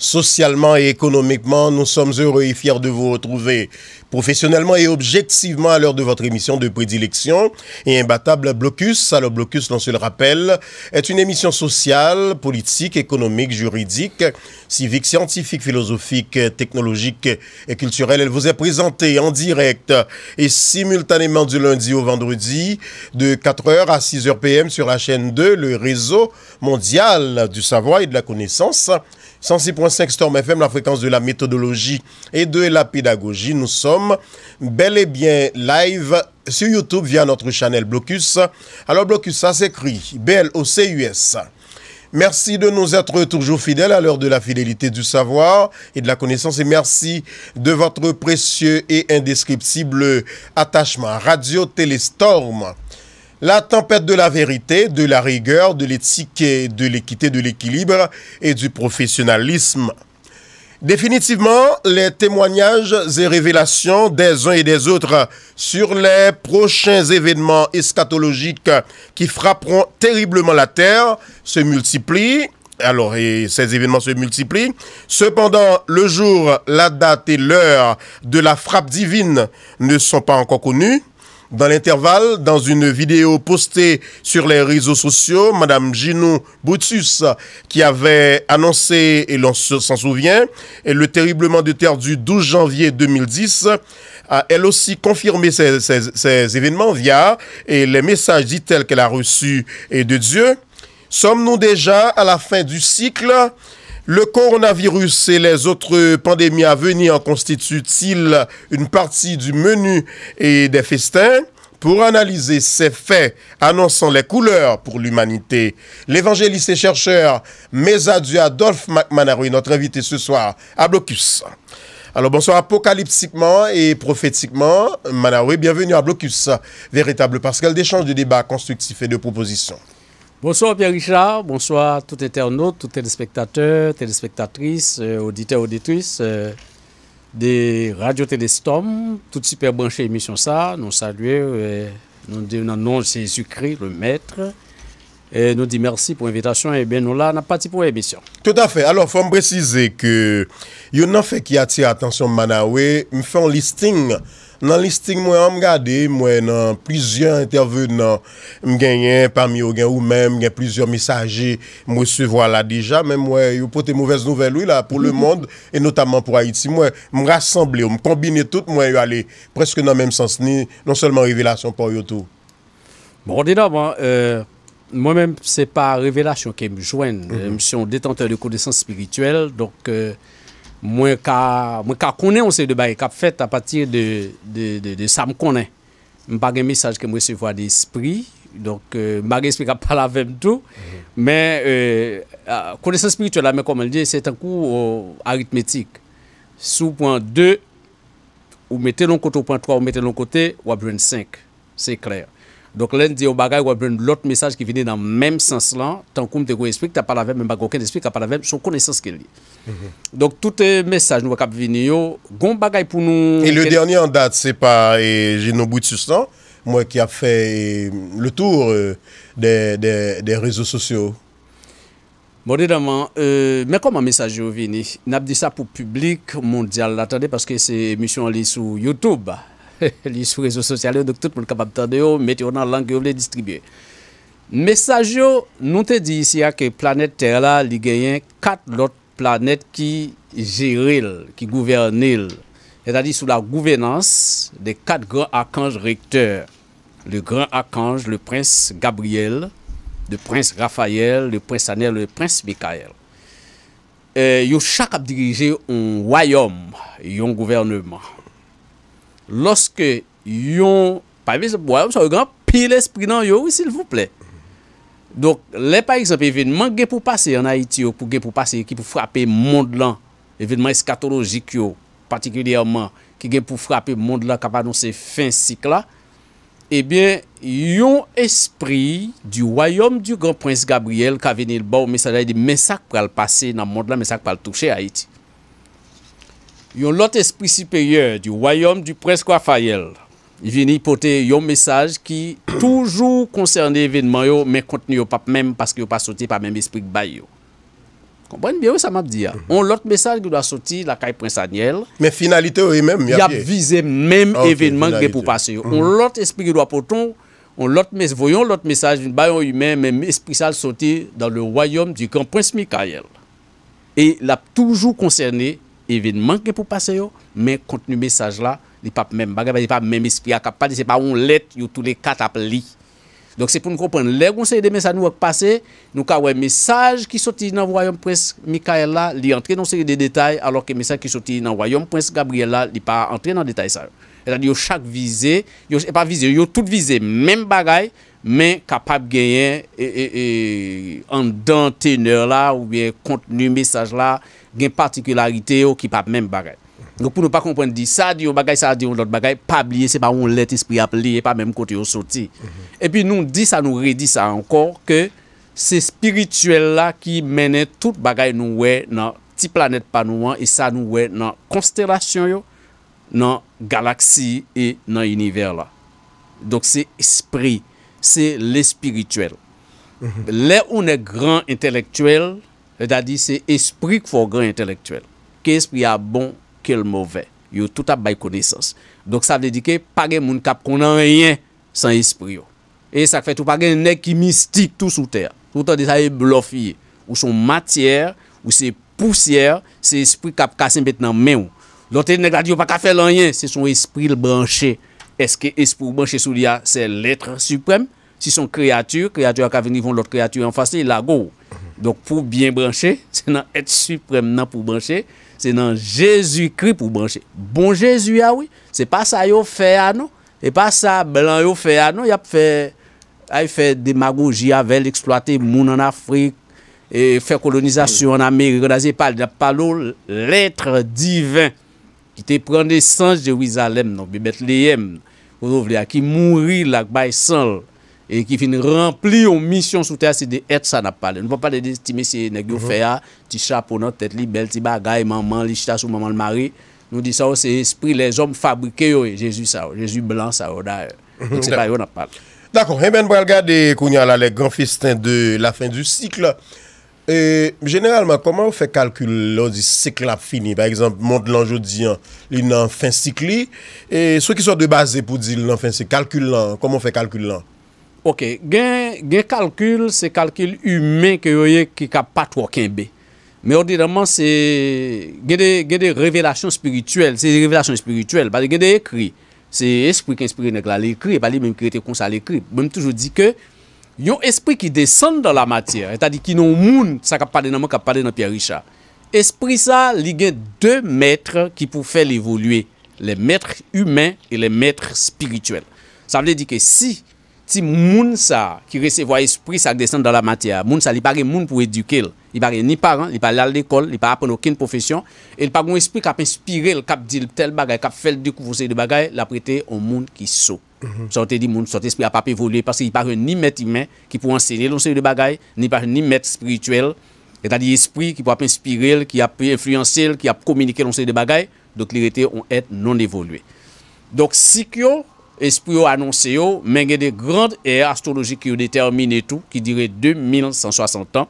Socialement et économiquement, nous sommes heureux et fiers de vous retrouver. Professionnellement et objectivement, à l'heure de votre émission de prédilection et imbattable blocus, alors blocus, l'on se le rappelle, est une émission sociale, politique, économique, juridique, civique, scientifique, philosophique, technologique et culturelle. Elle vous est présentée en direct et simultanément du lundi au vendredi de 4h à 6h PM sur la chaîne 2, le réseau mondial du savoir et de la connaissance 106.5 Storm FM, la fréquence de la méthodologie et de la pédagogie. Nous sommes bel et bien live sur YouTube via notre channel Blocus. Alors Blocus, ça s'écrit b o Merci de nous être toujours fidèles à l'heure de la fidélité du savoir et de la connaissance. Et merci de votre précieux et indescriptible attachement. Radio Télestorm. La tempête de la vérité, de la rigueur, de l'éthique, de l'équité, de l'équilibre et du professionnalisme. Définitivement, les témoignages et révélations des uns et des autres sur les prochains événements eschatologiques qui frapperont terriblement la Terre se multiplient. Alors, ces événements se multiplient. Cependant, le jour, la date et l'heure de la frappe divine ne sont pas encore connus. Dans l'intervalle, dans une vidéo postée sur les réseaux sociaux, Madame Gino Boutus, qui avait annoncé, et l'on s'en souvient, le terriblement de terre du 12 janvier 2010, a elle aussi confirmé ces, ces événements via et les messages dit-elle qu'elle a reçus de Dieu. Sommes-nous déjà à la fin du cycle le coronavirus et les autres pandémies à venir constituent-ils une partie du menu et des festins pour analyser ces faits annonçant les couleurs pour l'humanité. L'évangéliste et chercheur Mesadu Adolphe McManaro notre invité ce soir à Blocus. Alors bonsoir apocalyptiquement et prophétiquement, Manaoué, bienvenue à Blocus, véritable parce qu'elle d'échange de débats constructifs et de propositions. Bonsoir Pierre Richard, bonsoir tout internaute, tout téléspectateur, téléspectatrice, euh, auditeur, auditrices euh, de Radio Télestom, toute super branché émission ça, nous saluons, euh, nous disons nom, c'est Jésus-Christ, le maître, et nous dit merci pour l'invitation et eh bien nous là, on a parti pour l'émission. Tout à fait. Alors, il faut me préciser que il y a fait qui attire l'attention de Manawe, me fait un listing dans listing moi on moi plusieurs intervenants parmi eux ou même plusieurs messagers moi se là déjà même moi il porte mauvaise nouvelle Oui, là pour le mhm. monde et notamment pour Haïti moi me rassembler me combiner tout moi y aller presque dans le même sens ni non seulement révélation pour tout bon évidemment moi-même euh, c'est pas révélation qui me joigne je suis détenteur de connaissances spirituelles donc euh, Mwen ka konen ou se de baye kap fet a patir de sa m konen. M bagen mesaj ke m wesevwa de espri, euh, m bagen espri kap pale avem tou, mhm. men euh, kone san spritu la men komel diye, se tan kou aritmetik. Sou pwant 2, ou mette loun kote, ou pwant 3, ou mette loun kote, wabwen 5, se kler. Donc l'un des bagages ou bien l'autre message qui venait dans le même sens là, tant qu'on te explique, tu pas la même, pas aucun explique, tu pas la même, son connaissance qu'il est. Mhm. Donc tout message nous va venir, gon bagage pour nous. Et le dernier en date, c'est pas Gino de moi qui a fait euh, le tour euh, des, des, des réseaux sociaux. Bon, euh, mais comment message est venu N'a dit ça pour public mondial, attendez parce que c'est émission sur YouTube. Les réseaux sociaux donc tout le monde tande yo, met yo nan lang yo vle distribye. Mesaj yo, nou te dit ici hein, que ke planet Terre a li genyen kat lot planet qui jiril, ki gouvernil. Et a di la gouvernance des quatre grands archanges recteurs. Le grand archange, le prince Gabriel, le prince Raphaël, le prince Anel, le prince Michael. Euh, yo chak ap un royaume, un gouvernement. Lorske yon, pavis woyom sa yon pi l'esprit nan yo, s'il vous plè. Donk, lè pa exemple, evènement gen pou pase an Haiti yo, pou gen pou pase, ki pou frape mond lan, evènement eskatologik yo, patikilyèman, ki gen pou frape mond lan, kapa nou se fin sik la, ebyen, yon esprit du woyom du Grand Prince Gabriel, kwa venil ba ou mesajay di mensak pral pase nan mond lan, mensak pral touche Haiti. yon lot esprit supérieur du royaume du prince Raphaël vient porter un message qui toujours concerne l'événement, mais contenu pas même parce qu'il pas sorti par même esprit que Comprenez bien ça m'a dit. Mm -hmm. On l'autre message qui doit sortir la caille Prince Daniel. Mais finalité oui même. Il a visé même événement qui pour passer. Mm -hmm. On l'autre esprit qui doit porter on l'autre mes, voyons l'autre message d'une yon humain même esprit sale sorti dans le royaume du grand prince Michael. Et l'a toujours concerné evenman ke pou pase yo, men kontenu mesaj la, li pap menm bagay, pa li pap menm espri akap, pa li se pa on let, yo tou le katap li. Donk se pou nou kompon, le kon se de mesaj nou ak pase, nou ka wè mesaj, ki soti nan voyom prens Mikaela, li entre nan se de detay, alor ke mesaj ki soti nan voyom prens Gabriela, li pa entre nan detay sa yo. Etan yo chak vize, yo, e pa vize, yo tout vize, menm bagay, men kapap genyen, e, e, e, an dante nèr la, ou bien kontenu mesaj la, gen partikularite yo ki pa mèm bagay. Nou pou nou pa kompwen di, sa di yo bagay, sa di yo bagay, pa blye, se pa woun let espri ap liye, pa mèm kote yo soti. Mhm. E pi nou di sa nou redi sa ankon ke se spirituel la ki menen tout bagay nou we nan ti planet panouan e sa nou we nan konstelasyon yo, nan galaksi e nan yoniver la. Dok se espri, se le spirituel. Mhm. Le ou ne gran intelektuel, Se ta di se espri k fo gran intelektuel. Ke espri a bon, ke l mouve. Yo touta bay konesans. Dok sa dedike, page moun kap konan enyen, san espri yo. E sa k fè tou page, nek ki mistik tou sou ter. Touta de sa e blofye. Ou son matyer, ou se pousyer, se espri kap kase mpet nan men ou. Lote nek la di yo pa ka fè lan enyen, se son espri l branchè. Eske espri l branchè sou liya, se letre suprem, se son kreatur, kreatur ak avini von lot kreatur enfase, la go ou. Donk pou bien branche, se nan ete suprem nan pou branche, se nan Jezu Kri pou branche. Bon Jezu ya wè, se pa sa yo fè anon, ah se pa sa blan yo fè anon, ah yap fè ah, demagoji avèl, eksploate moun an Afrik, fè kolonizasyon an Amerik, yon azye palo letre divin, ki te prende sanj de Ouizalem nan, bi bet leyem, ki mouri lak bay sanj. E ki fin renpli ou misyon sou te ase de et sa nap pale. Nou pa pa de de ti mesye mhm. negyo feya, ti cha pou nan tet li bel ti ba, ga e manman li chita sou manman l'mari, nou di sa ou se espri le zom fabrike yo e, Jezu sa ou, Jezu blan sa ou, da, nou se pa yo nap pale. D'akon, Heben Brelga de Kouniala, le grand festin de la fin du sikl, e, generalman, koman ou fe kalkul la ou di sikl ap fini? Par exemple, Montelanjou diyan, li nan fin sikli, e, sou ki sou de base pou di lan fin sikli, kalkul lan, koman ou fe kalkul lan? Ok, gen kalkul se kalkul humen ke yoye ki kap pat wak enbe. Me ordi daman se gen de revelasyon spirituel. Se revelasyon spirituel, ba li gen de ekri. Se espri ken espri nek la, li ekri, ba li menm krete konsa li ekri. Menm toujou di ke, yon espri ki desen dan la matyer, etadi ki nou moun, sa kap pade nan moun, kap pade nan Pierre Richard. Espri sa li gen de metre ki pou fèl evoluye. Le metre humen e le metre spirituel. Sa vde di ke si, Si moun sa ki resevo esprit descend dans la matière. Moun sa li pa moun pour éduquer. Il pa ni parents, il pa aller à l'école, il pa apprendre aucune profession et il pa gen esprit qui a inspiré le cap dit tel bagage, cap fait découvrir de bagay, a prêté au monde qui saut. Mm te Sortez dit moun, sortez esprit a pas évoluer parce qu'il pa ni maître humain qui pour enseigner l'on de bagage, ni pa ni maître spirituel, c'est-à-dire esprit qui pour inspirer, qui a influencer, qui a communiquer l'on de bagage, donc l'irité on être non évolué. Donc si que Espri yo anonse yo, men gen de grand e astroloji ki yo determine etou ki dire 2160 an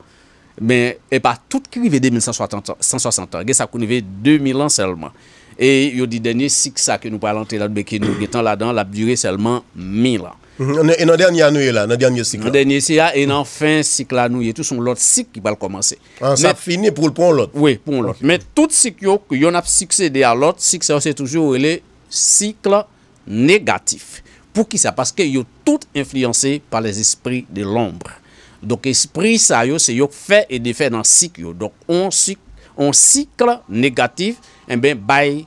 men epa tout ki rive 2160 an gen sa konive 2000 an selman e yo di denye sik sa ki nou palante la beke nou gen tan la dan la bdure selman 1000 an e nan denye anouye la, nan denye sik la nan denye siya, e nan fin sik la nouye tout son lot sik ki bal komanse an ah, sa fini pou lpon lot oui, pou lpon lot, men tout sik yo ki yon ap sik sede a lot, sik sa yon se toujou ele sik la Negatif pou ki sa paske yo tout influense pa les esprit de l'ombre. Dok esprit sa yo se yo fè et ne fè nan sik yo. Dok on sik, on sikle negatif e eh ben bay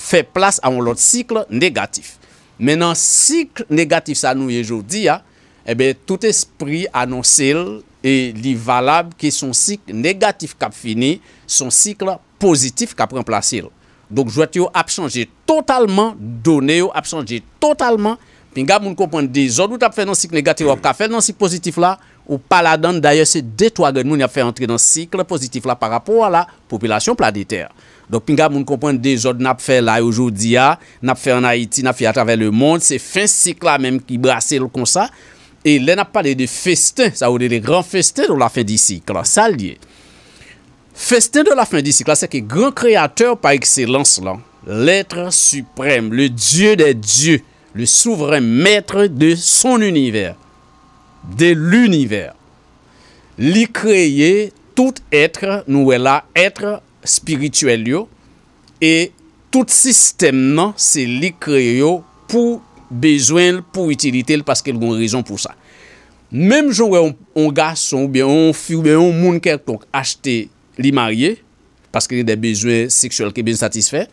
fè plas avon lot sikle negatif. Menan sikle negatif sa nou yejou di ya, e eh ben tout esprit anonsel e li valab ki son sikle negatif kap fini, son sikle pozitif kap remplase el. Donk jwati yo ap chanje tonalman, do ne yo ap chanje tonalman, pinga moun konpwen de zon ou tap fè nan sik negatif ou kap fè nan sik pozitif la, ou pala dan daye se detwa gen nou ni ap fè antre nan sik pozitif la par rapport a la populasyon planeter. Donk pinga moun konpwen de zon nap fè la yojou diya, nap fè an Haiti, nap fè a travè le moun, se fè sik la menm ki brase lou kon sa, e le nap pale de festin, sa ou de de gran festin ou la fè di sik la, sa liye. Feste de la fin disi klasè ki grand kreator pa ekselans lan. L'être suprême. Le dieu de dieu. Le souverain maître de son univer. De l'univer. Li kreye tout etre nouvela etre spirituel yo. Et tout sistèm nan se li kreye yo pou bezwen pou itilitel. Paske l goun rizon pou sa. Mèm joun wè yon ga son, wè yon fiu, wè yon moun kèk tonk. Achete yon. li marié parce qu'il a des besoins sexuels qui sont bien satisfaits.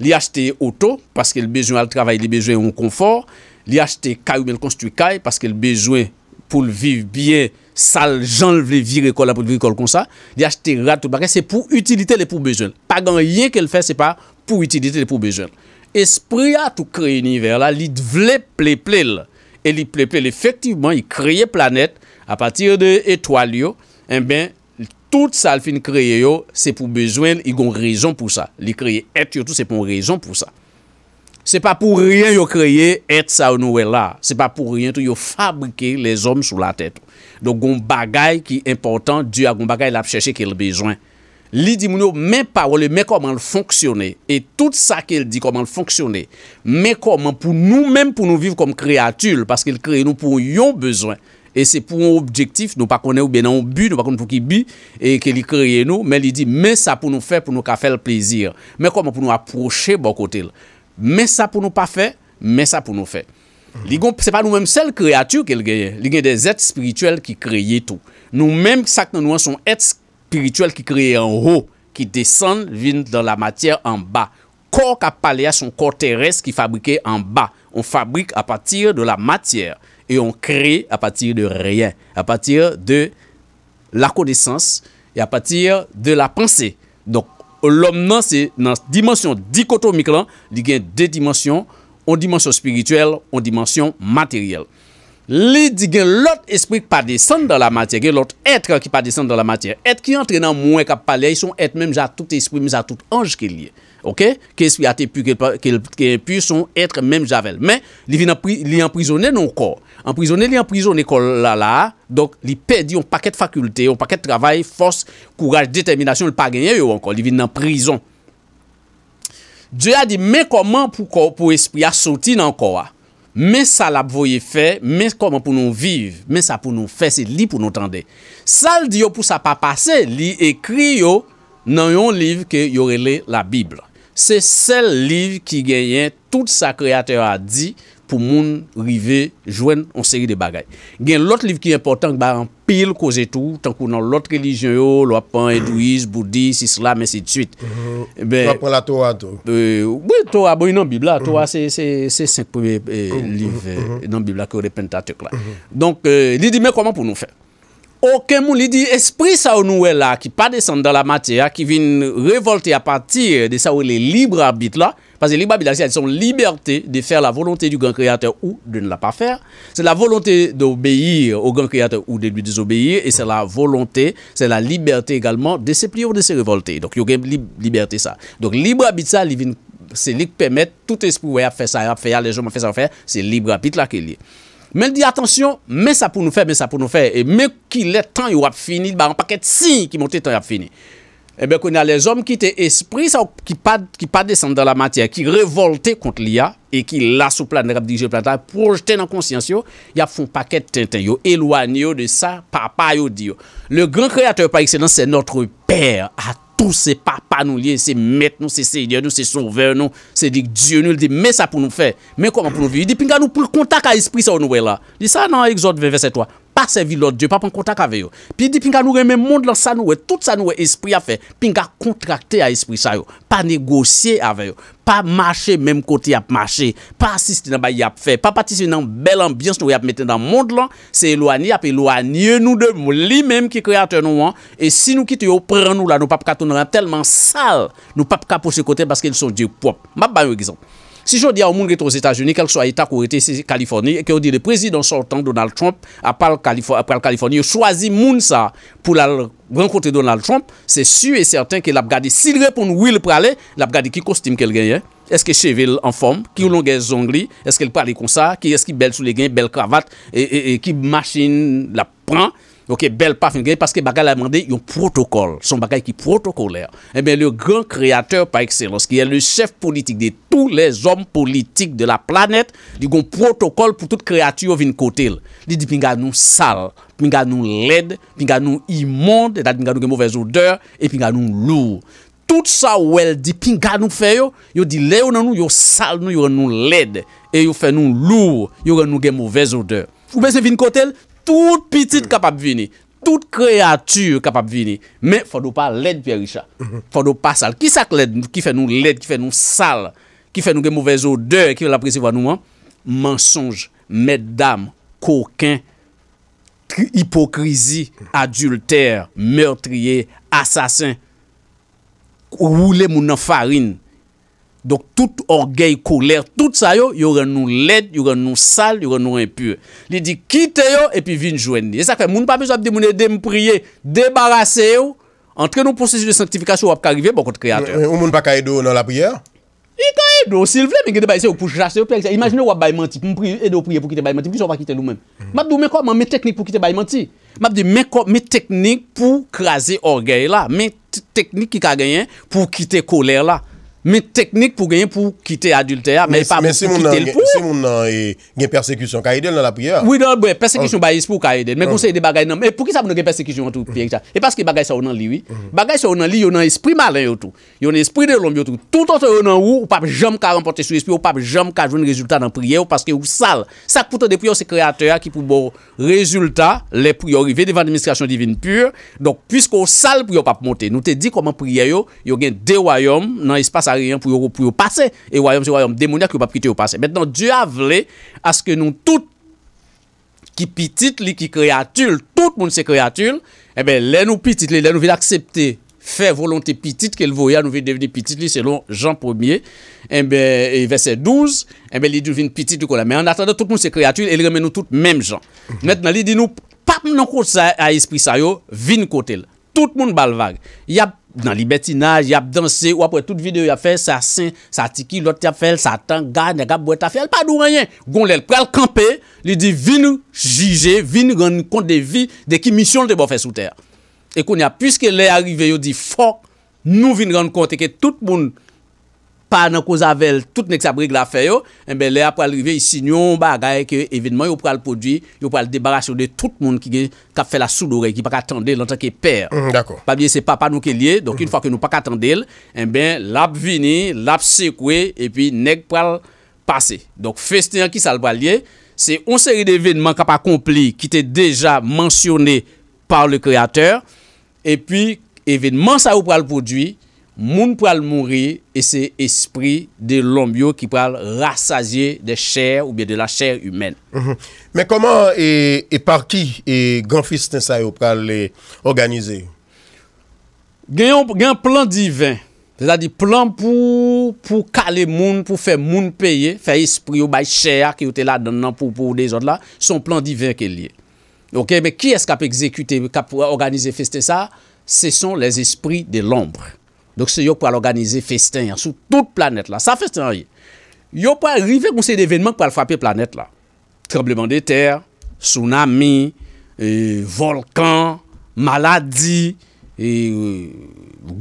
li acheter auto parce qu'il a besoin de travail, il a besoin de confort. li acheter acheté caillou, il construit caille parce qu'il a besoin pour vivre bien, sale, gens le virer pour vivre comme ça. Il a acheté rat tout c'est pour utilité et pour besoin. Pas grand rien qu'elle fait, c'est pas pour utilité et pour besoin. Esprit a tout créé l'univers là, il voulait plé et il plé effectivement, il crée planète à partir de étoiles, et eh ben Tout sa al fin kreye yo, se pou bezwen, i gon rezon pou sa. Li kreye et yo tou, se pou rezon pou sa. Se pa pou riyen yo kreye et sa ou nou we la. Se pa pou riyen tou yo fabrike les om sou la tet. Donk gon bagay ki important, diya gon bagay la cheche ke l bezwen. Li di moun yo, men parole, men koman l fonksyone. E tout sa ke l di koman l fonksyone. Men koman pou nou men pou nou viv kom kreatul. Paske l kreye nou pou yon bezwen. E se pou ou objektif nou pa kone ou ben an ou bi, nou pa kone pou ki bi, e ke li kreye nou, men li di men sa pou nou fe pou nou ka fel plezir. Men kwa men pou nou aproche bokote l. Men sa pou nou pa fe, men sa pou nou fe. Ligon, se pa nou men sel kreatur ke l genye. Ligon, de zet spirituel ki kreye tou. Nou men sak nan nou an son et spirituel ki kreye an ro, ki desen vin dan la matyere an ba. Kor ka palea son kor teres ki fabrike an ba. On fabrike a patir de la matyere. Et on crée à partir de rien, à partir de la connaissance et à partir de la pensée. Donc l'homme nan se, nan dimension dikotomique lan, li gen deux dimensions, on dimension spirituelle, on dimension matérielle. Li di gen l'autre esprit qui pas descend dans la matière, gen l'autre être qui pas descend dans la matière, et qui entraîne en moi, y a tout esprit, y a tout ange qui est lié. Ok, kè espri atèpù, kè pù son etre mèm javel. Mè, li vin nan pri, li anprisonè nan kò. Anprisonè, li anprisonè kò la la, donk, li pè di yon pakèt fakultè, yon pakèt travay, fòs, kouraj, determinasyon, li pa genye yon kò, li vin nan prizon. Dje a di, mè kòman pou kò, pou espri a soti nan kò a? Mè sa la pou yon fè, mè kòman pou yon viv, mè sa pou yon fè, se li pou yon tendè. Sa l di yo pou sa pa pase, li ekri yo nan yon liv ke yore le la bible. Se sel liv ki genyen tout sa kreator a di pou moun rive jwen on seri de bagay. Gen lot liv ki important ki ba an pil koze tou tan pou nan lot religion yo, lwa pan, edwiz, budis, islam, et si de suite. Fapola towa to? Oui, towa, bo yon bibla, towa se 5 premi liv nan bibla ki repente a tout la. Donk, li di men koman pou nou fèl? aucun monde li dit. esprit sa nou qui pas descend dans la matière qui vient révolter à partir de ça où les libre arbitre là parce que libre arbitre c'est la liberté de faire la volonté du grand créateur ou de ne la pas faire c'est la volonté d'obéir au grand créateur ou de lui désobéir et c'est la volonté c'est la liberté également de se plier ou de se révolter donc il y a une liberté ça donc libre arbitre ça c'est lui qui permet tout esprit à faire ça à faire les gens faire ça faire c'est libre arbitre là qu'il est Men di, atensyon, men sa pou nou fè, men sa pou nou fè, e men ki letan yo ap fini, ba an paket si ki monte tan yo ap fini. E ben kon ya les om ki te espris, ki pa descendan la matyè, ki revolte kont li ya, e ki la sou planerèp dirijè planerèp, pou jten an konsyans yo, yo ap fon paket ten ten yo, elwanyo de sa papay yo diyo. Le gran kreator pa eksenans, se notre père, atensyon, Ou se pa pa nou liye, se met nou, se se idye nou, se son ver nou, se dik diyo nou, di men sa pou nou fe, men koman pou nou vi, di pinga nou pou kontak a espri se ou nou we la. Di sa nan exot veve se toa. pa sevi lor diyo, pa pon kontak aveyo. Pi di pinga nou reme moun de lan sa nou we, tout sa nou we espri a fe, pinga kontrakte a espri sa yo, pa negosye aveyo, pa mache mem kote yap mache, pa asiste nan ba yap fe, pa patisye nan bel ambyans nou yap mette nan moun de lan, se elouanye ap elouanye nou de, mou li menm ki kreator nou an, e si nou kit yo, pren nou la, nou pa pou ka tou nan ap telman sal, nou pa pou ka pou se kote, baske nou son diyo pwop. Mab ba yon egizant. Si jò di a ou moun gète aux Etats-Unis, kèl sou a etat kou rete si Kalifornie, kèl ou di le prezident sortant Donald Trump a pral Kalifornie, yo chwazi moun sa pou lal renkote Donald Trump, se su e certain kèl ap gade, si lèpoun wèl pralè, l ap gade ki kostim kèl genye, eske chevel an form, ki ou longè zongli, eske l pralè kon sa, ki eske bel sou le genye, bel kravat, e ki machin la pran, Ok, bel pa fin gwenye, paske bagay la mande yon protokol, son bagay ki protokoler. Emen, eh le gran kreator pa ekselans, ki e le chef politik de tou les om politik de la planet, di gon protokol pou tout kreatur yon vin kotele. Di di pinga nou sal, pinga nou led, pinga nou imonde, etat pinga nou gen mouvez odeur, etat pinga nou lour. Tout sa ou el di pinga nou feyo, yo di le ou nan nou, yo sal nou, yo ren nou led, e yo fe nou lour, yo ren nou gen mouvez odeur. Foube se vin kotele, tout pitit kapap vini, tout kreatur kapap vini, men fwadou pa led, Pierre Richard, fwadou pa sal, ki sak led, ki fe nou led, ki fe nou sal, ki fe nou gen mouvez odeur, ki fe la presi wanouman, mensonj, meddam, kokin, hipokrizi, adulter, mertriye, asasin, roule mounan farin, Donk tout orgey, koler, tout sa yo Yo ren nou led, yo ren nou sal, yo ren nou impur Li di kite yo Epi vin joen di Moun pa bezo ap di moun e de m priye Debarase yo Antre nou prosesi de sanctifikasyon wap ka rive Ou moun pa ka edo lor la priye Ika edo, sil vle men gede bayise yo pou jase yo Imagine wap bay menti pou m priye Edo priye pou kite bay menti Mabdi mè teknik pou krase orgey la Mè teknik ki ka genyen Pou kite koler la mè teknik pou genye pou kite adultè ya mè pa mè kite l pou mè se moun nan gen persekisyon ka edel nan eh, la priya mè konsey de bagay nan mè pou ki sa moun gen persekisyon mè paske bagay sa ou nan li bagay sa ou nan li yon nan esprit malen yo tou yon esprit de lom yo tou tout ante ou nan ou ou pap jom ka rempote sou esprit ou pap jom ka joun rezultat nan priye ou paske ou sal sa koute de priyo se kreatè ya ki pou bo rezultat le priyo rive devan administrasyon divin pur donk pwiske ou sal priyo pap mote nou te di koman priye yo yo gen dewayom nan espasa rien pour pour passer et royaume c'est royaume démoniaque qui pas quitter au passé maintenant Dieu a voulu à ce que nous toutes qui petites lit qui créatures tout le monde c'est créature et eh ben les nous petites les nous veut accepter faire volonté petite qu'elle voyait nous veut devenir petite li selon Jean 1er eh ben, et eh ben verset 12 et ben il devient petite qu'on mais en attendant tout le monde c'est créature et il remet nous toutes même gens mhm. maintenant il dit nous pas non ça à esprit ça yo vin côté tout le monde balvague il y a nan li betina, y ap danse, wapwe, tout videyo, y ap fe, sa sen, sa tiki, lot te ap fel, sa tan, ga, nega, boye ta fel, pa nou reyen. Gon lèl pral kampe, li di, vin jige, vin ren kont de vi, de ki misyon te bo fe sou ter. E kon ya, pwiske lè arrive yo di, fok, nou vin ren kont, e ke tout moun pa nan kozavelle tout nek sa brigue la feyo, en ben le ap wale rive yi sinyon bagay ke evidman yo wale prodwi, yo wale debarasyon de tout moun ki ap fè la sou do re, ki pa katande lantan ke per. Mm, Pabye se papa nou ke liye, donk yi mm. fwa ke nou pa katande el, en ben lap vini, lap sekwe, epi nek wale pase. Donk feste an ki sal wale liye, se on seri de evidman kap akompli ki te deja mansyone par le kreator, epi evidman sa wale prodwi, Moun pou al mouri e se esprit de lomb yo ki pou al rassajye de chèr ou biye de la chèr humèn. Men koman e par ki e gen fiste sa yo pou al lè organizè? Gen plan divèn. Zadi plan pou kalè moun pou fè moun peye, fè esprit yo bay chèr ki yo te la don nan pou pou ou de zot la, son plan divèn ke liye. Ok, men ki eskap ekzekute, kap pou al organize fiste sa, se son les esprit de lombre. Donk se yo pou al organize festen yon sou tout planet la. Sa festen yon yon pou al rivek ou se yon evenman pou al frapi planet la. Trebleman de ter, tsunami, euh, volkan, maladi, euh,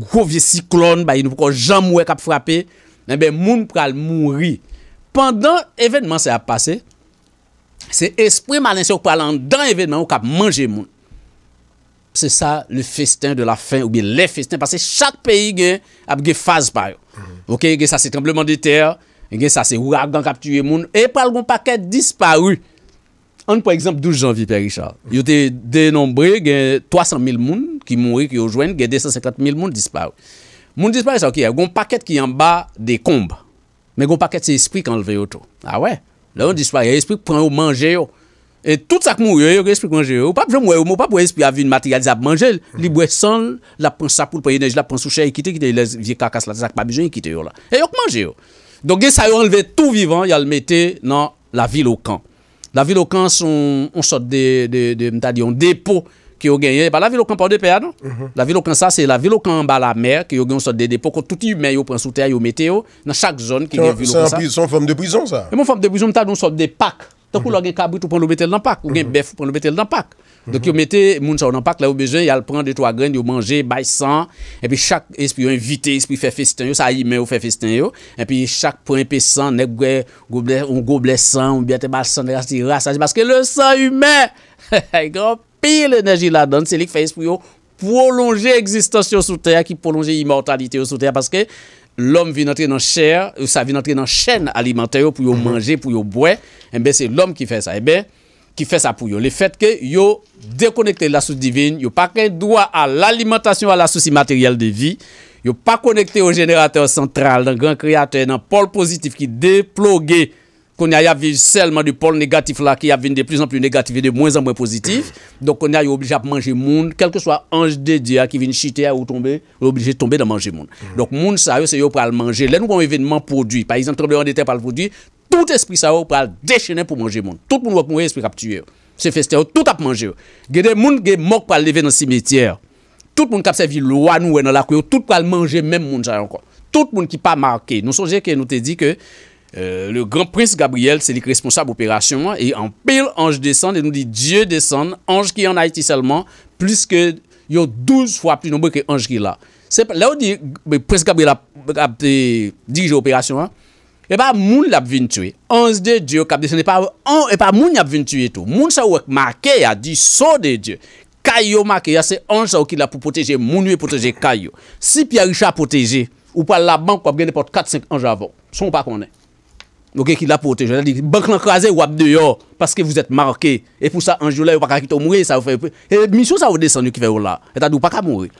gwo vie siklon, ba yon pou kon jan mwe kap frapi. Mwen eh pou al mouri. Pendan evenman se ap pase, se espri malen se yo pou al an dan evenman ou kap manje moun. Pse sa le festin de la fin ou bi le festin. Pase chak peyi gen ap ge faz bayo. Mm-hmm. Ok, gen sa se trembleman de ter, gen sa se huragan kap tuye moun, e pal gon paket disparu. An pou eksemp 12 janvi, Père Richard. Yo te denombre gen 300 mil moun ki mounri ki yo jwen, gen 250 mil moun disparu. Moun disparu sa ok, gen gon paket ki yon ba de komb. Men gon paket se esprit kan leve yo to. A we, lon disparu, yon esprit pran yo manje yo. Et tout sa k mou, yo yo ki esprit kwa nje yo. Ou pap jom wè, ou pap wè esprit avi yon matigalizab manjè. Li bwè son, la prinsapoul pou yon nèj, la prinsouchè, yon kitè, yon les vie kakas la, sa k pa bijon, yon kitè yo la. E yo k manjè yo. Don gen sa yo enleve tout vivant, yon mette nan la vilokan. La vilokan son, on sot de, de, de, de, mta diyon depo ki yo gen. E pa la vilokan pou an de peyad nou. Mhm. La vilokan sa, se la vilokan ba la mer ki yo gen, on sot de depo. Ko touti yon men yo prinsoutè, yo mette tonkou lò gen kabwit ou pon nou betel nan pak, ou gen bef ou pon nou betel nan pak. Donk yo metel moun chò nan pak, lè ou bejwen, yal pran de twa gren, yon manje, bay san, epi chak espriyo, en vite espri fè festen yo, sa yime yo fè festen yo, epi chak pon epi san, nek gwe, ou goble san, ou biate bal san, nèk a si rase, anse baske le san yume, e gran pil enerji la dan, selik fè espriyo, prolonje eksistansyon sou tè, ki prolonje imortalite yo sou tè, anse baske, l'homme vient entrer dans chair, ça vient entrer chaîne alimentaire pour mhm. manger, pour boire, et eh ben, c'est l'homme qui fait ça. Et eh ben, qui fait ça pour eux. Le fait que yo déconnecté la source divine, yo pas qu'un droit à l'alimentation, à la source immatérielle de vie, yo pas connecté au générateur central, dans grand créateur, dans pôle positif qui déploguait kon ya yaviv selman du pol negatif la ki yaviv de plus an plus negatif yaviv de mwen an mwen pozitif don kon ya yu oblije ap manje moun kelke swa anj de diya ki vin chite a ou tombe yu oblije tombe da manje moun mm. don moun sa yo se yo pral manje lè nou kon evenman prodwi tout espri sa yo pral dechenen pou manje moun tout moun wak mwen espri kap tuye se feste yo tout ap manje gede moun ge mok pral leve nan simetier tout moun kap se vi lwa nou wè nan lakwe tout pral manje mèm moun sa yo tout moun ki pa marke nou soje ke nou te di ke Euh, le Grand Prince Gabriel se lik responsable operasyon. E anpil Ange Descende. E nou di Diyo Descende. Ange ki an a iti selman. Plus ke yo douz fwa pli nombe ke Ange ki la. Lè ou di Prince Gabriel a dirije operasyon. E pa moun la bvin tue. Ange de Diyo Kabde. E pa moun la bvin tue tout. Moun sa wak Makeya di so de Diyo. Kayo Makeya se Ange sa wak ki la pou proteje. Moun yu e proteje Kayo. Si Piyarisha proteje. Ou pa la bank wap gen de pot 4-5 Ange avon. Son pa konen. Ou gen ki la pote, jen la di, bank lankraze wap deyo, paske vous et marke, e pou sa anjou la, ou pa kakito moure, e misyon sa ou desan nou ki fe ou la, et a dou pa ka moure.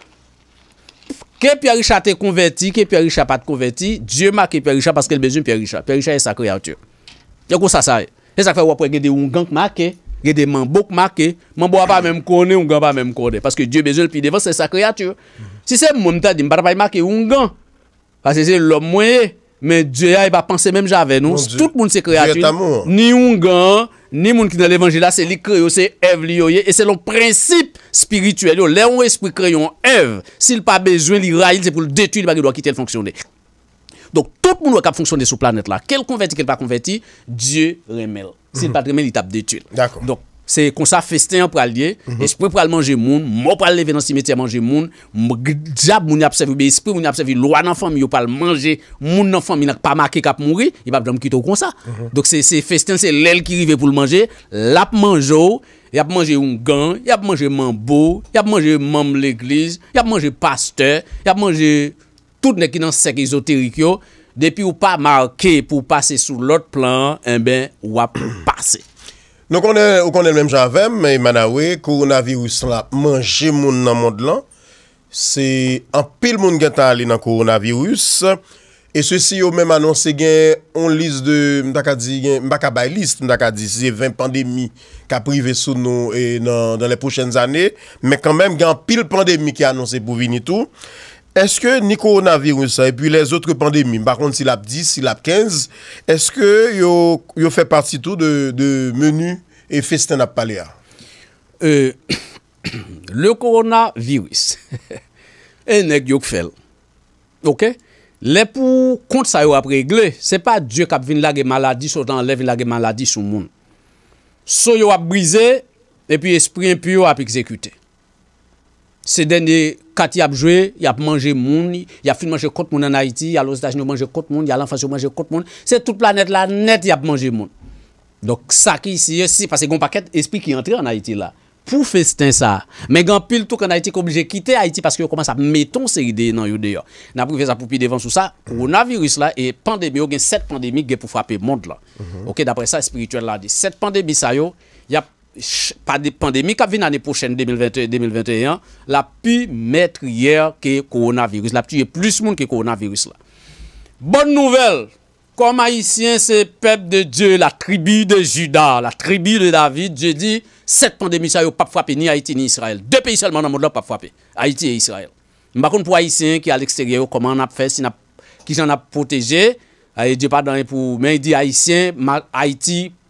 Ke Piyarisha te konverti, ke Piyarisha pat konverti, Diyo make Piyarisha, paske el bezoun Piyarisha, Piyarisha e sa kreatur. Yoko sa saye, e sa fe wapwe gede ungank make, gede manbok make, manbo apame mkone, unganpame mkone, paske Diyo bezoun pi devan se sa kreatur. Si se moun ta di mbara bay make ungan, paske se lom mwenye, mais Dieu a pas pensé même jamais non. nous. Tout le monde c'est créature. Ni un gant, ni monde qui dans l'évangile, c'est lui créé, c'est Ève lié. Et c'est le principe spirituel. Là où esprit créé, Ève, s'il pas besoin, il raille, c'est pour le détruire, il doit quitter le fonctionner. Donc tout le monde qui fonctionner sur la planète là, quel converti, quel pas converti, Dieu remet. S'il mhm. pas remet, il tape détruire. D'accord. Se konsa festen an pralye, mhm. espri pral manje moun, moun pral leve nan simetri an manje moun, moun jab moun apsevi, espri moun apsevi, lwa nan fami yo pal manje, moun nan fami nan pa make kap moun ri, yi pap jom kito konsa. Mhm. Dok se festen se lel ki rive pou lmanje, lap manjo, yap manje ungan, yap manje mambou, yap manje mamb l'eglise, yap manje pasteur, yap manje tout ne ki nan sek esoterikyo, depi ou pa make pou pase sou lot plan, en eh ben wap pase. Nou konen ou konen menm javem, men man awe, koronavirous la manje moun nan mand lan, se an pil moun gen tali nan koronavirous, e sou si yo menm anonsi gen, on lis de, mdaka di, gen mbaka bay list, mdaka di, se 20 pandemi ka prive sou nou e nan, dan le pouchen zane, men kan menm gen an pil pandemi ki anonsi pou vinitou. Est-ce que ni koronavirus a, et puis les autres pandémies, par contre, si l'ap 10, si l'ap 15, est-ce que yo fè partitou de menu et festin ap palea? Euh, le koronavirus, en ek yo k fèl, ok? Lè pou kont sa yo ap regle, se pa djè kap vin lage maladi, so dan lè vin lage maladi sou moun. So yo ap brize, et puis esprin pi yo ap ekzekute. Se den de kat y ap jwe, y ap manje moun, y ap fin manje kot moun an Haiti, y alon se taj nou manje kot moun, y alan fasyon manje kot moun, se tout planet la net y ap manje moun. Dok sa ki si, si, pase gon paket, esprit ki y entre an Haiti la. Pou fe sten sa, men gen pil touk an Haiti ki oblije kite Haiti, paske yo koman sa meton se ide nan yo deyo. Nan pou fe sa poupi devan sou sa, ou nan virus la, e pandemi yo gen set pandemi gen pou frapi moun la. Ok, dapre sa, espirituel la di. Set pandemi sa yo... pas de pandémie qui vient l'année prochaine 2021 la plus hier que coronavirus la tuer plus monde que coronavirus bonne nouvelle comme haïtien c'est peuple de Dieu la tribu de Judas la tribu de David Dieu dit cette pandémie ça n'a pas frappé ni Haïti ni Israël deux pays seulement dans le monde pas frappé Haïti et Israël par contre pour haïtien qui à l'extérieur comment on a fait si qui j'en a protégé eh, Dieu pardon pour mais il dit haïtien Haïti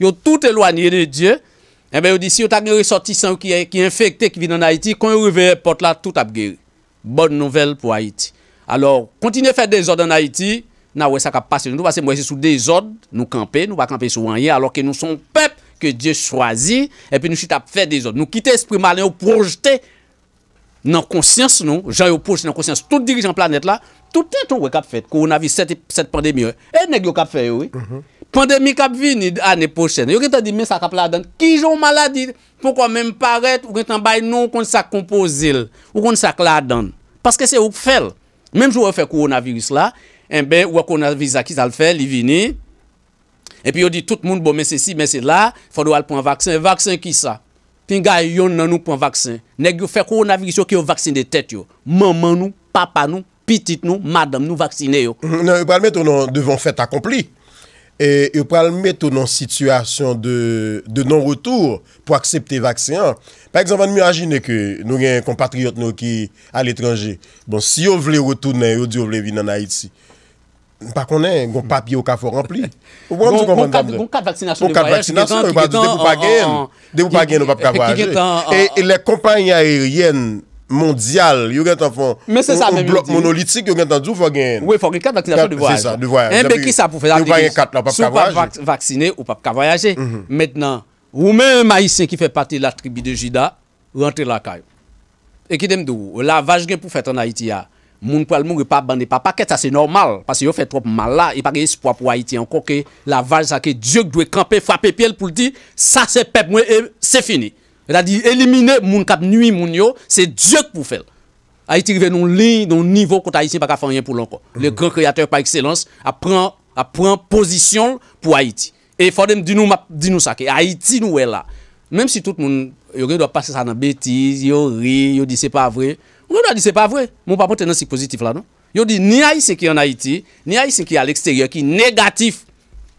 Yo tout elwaniye de Diyo, ebe eh yo disi, yo tagne resotisan yo ki infekte, ki vi nan Haiti, kon yo riveye pot la, tout ap geri. Bon nouvel pou Haiti. Alors, kontine fè desod nan Haiti, nan wè sa kap pase. Nou wè se mwè se sou desod, nou kampe, nou wè kampe sou wanyè, alò ke nou son pep ke Diyo chwazi, epi nou chit ap fè desod. Nou kite esprit malen yo projete nan konsyans nou, jan yo projete nan konsyans, tout dirijan planet la, tout enton wè kap fè, kon wè na vi set pandemi, enèk yo kap fè yo wè. Pandemi kap vini, ane pochene. Yo gen ta di men sa kap ladan. Ki jou maladi? Poko men paret? Ou gen tan bay nou kon sa kompozil? Ou kon sa kladan? Paske se ou fel? Menm jou ou fe koronavirus la, en eh ben ou a koronavirus a ki sa l fel, li vini. En pi yo di tout moun bo men se si, men se la, fado al pon vaksin. Vaksin ki sa? Pin ga yon nan nou pon vaksin. Neg yo fe koronavirus yo ki yo vaksin de tet yo. Maman nou, papa nou, pitit nou, madam nou vaksine yo. Nan yo palmet ou nan devon fèt akompli. e ou pral met ou nan situasyon de nan retour pou aksepte vaksiyan. Par ekzaman, mi ajine ke nou gen kompatriot nou ki al etranje. Bon, si yo vle retounen, yo di yo vle vin nan Haiti, pa konen, goun papye ou ka fo rempli. Goun kat vaksinasyon de vayaj, de pou pa gen, de pou pa gen ou pa pa vayaj. E, e le kompanyan eryen mondial. Vous avez un Mais c'est ça, Un bloc monolithique, y a un doux, vous Oui, il faut que quatre vaccinations de voyage. C'est ça, de voyage. Mais qui ça pour faire Vous avez quatre, pas vacciné ou pas voyager. Mm-hmm. Maintenant, vous même un haïtien qui fait partie de la tribu de Jida, rentrez la caille. Et qui dit d'où La vache pour faire en Haïti, Mon ah, poil moun pas bandé pas paquet, ça c'est normal. Parce qu'il yon fait trop mal là, et pas espoir pour Haïti encore que la vache, ça que Dieu doit camper, frapper pied pour dire, ça c'est peuple, c'est fini. Eta di elimine moun kap nui moun yo, se djok pou fel. Haiti rive nou li, nou nivou konta Haiti, pa ka fanyen pou lankon. Le grand kreator pa ekselans, a pren, a pren posisyon pou Haiti. E fode m dinou sa ke, Haiti nou we la. Mem si tout moun, yo gen do pa se sa nan betiz, yo ri, yo di se pa vre. Yo gen do pa di se pa vre, moun pa pou tenan si pozitif la non. Yo di ni Haiti se ki an Haiti, ni Haiti se ki al eksteryon ki negatif,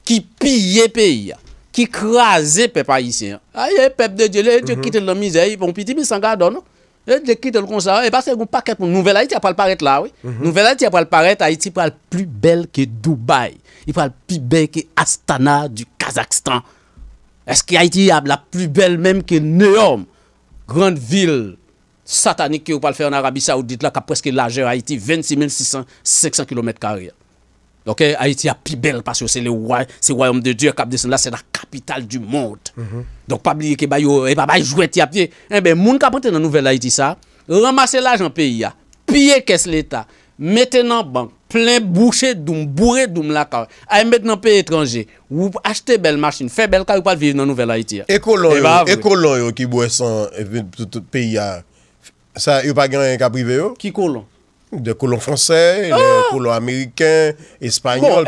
ki piye peyi ya. qui crase peuple haïtien. Aïe, eh, peuple de Dieu, eh, mhm. quitte la misère, ils vont petit, mais ça donne. Eh, Dieu quitte le conseil. Et parce y a un paquet pour Nouvelle Haïti, a pas le paraître là, oui. Mhm. Nouvelle Haïti, a va le paraître, Haïti va le plus belle que Dubaï. Il va le plus belle que Astana du Kazakhstan. Est-ce qu'Haïti a la plus belle même que Neom, grande ville satanique qu'on va le faire en Arabie Saoudite, là, qui a presque largeur Haïti, 26 600, 500 km 2 Ok, Haiti a pi bel pasyo, se le woy, se woy om de die, kap de son la, se la kapital du mond. Donk pabliye ke bayo, e pa bayi jweti apye. Ebe, moun ka ponte nan Nouvel Haiti sa, ramase laj an peyi ya, piye kes l'Etat, mette nan bank, plen bouché doun, bouré doun lakar, ay mette nan peyi etranje, ou achete bel masjine, fe bel ka ou pal vive nan Nouvel Haiti ya. E kolon yo, e kolon yo ki bou esan peyi ya, sa yo pa gen yon ka prive yo? Ki kolon? De kolon franse, de kolon ameriken Espanyol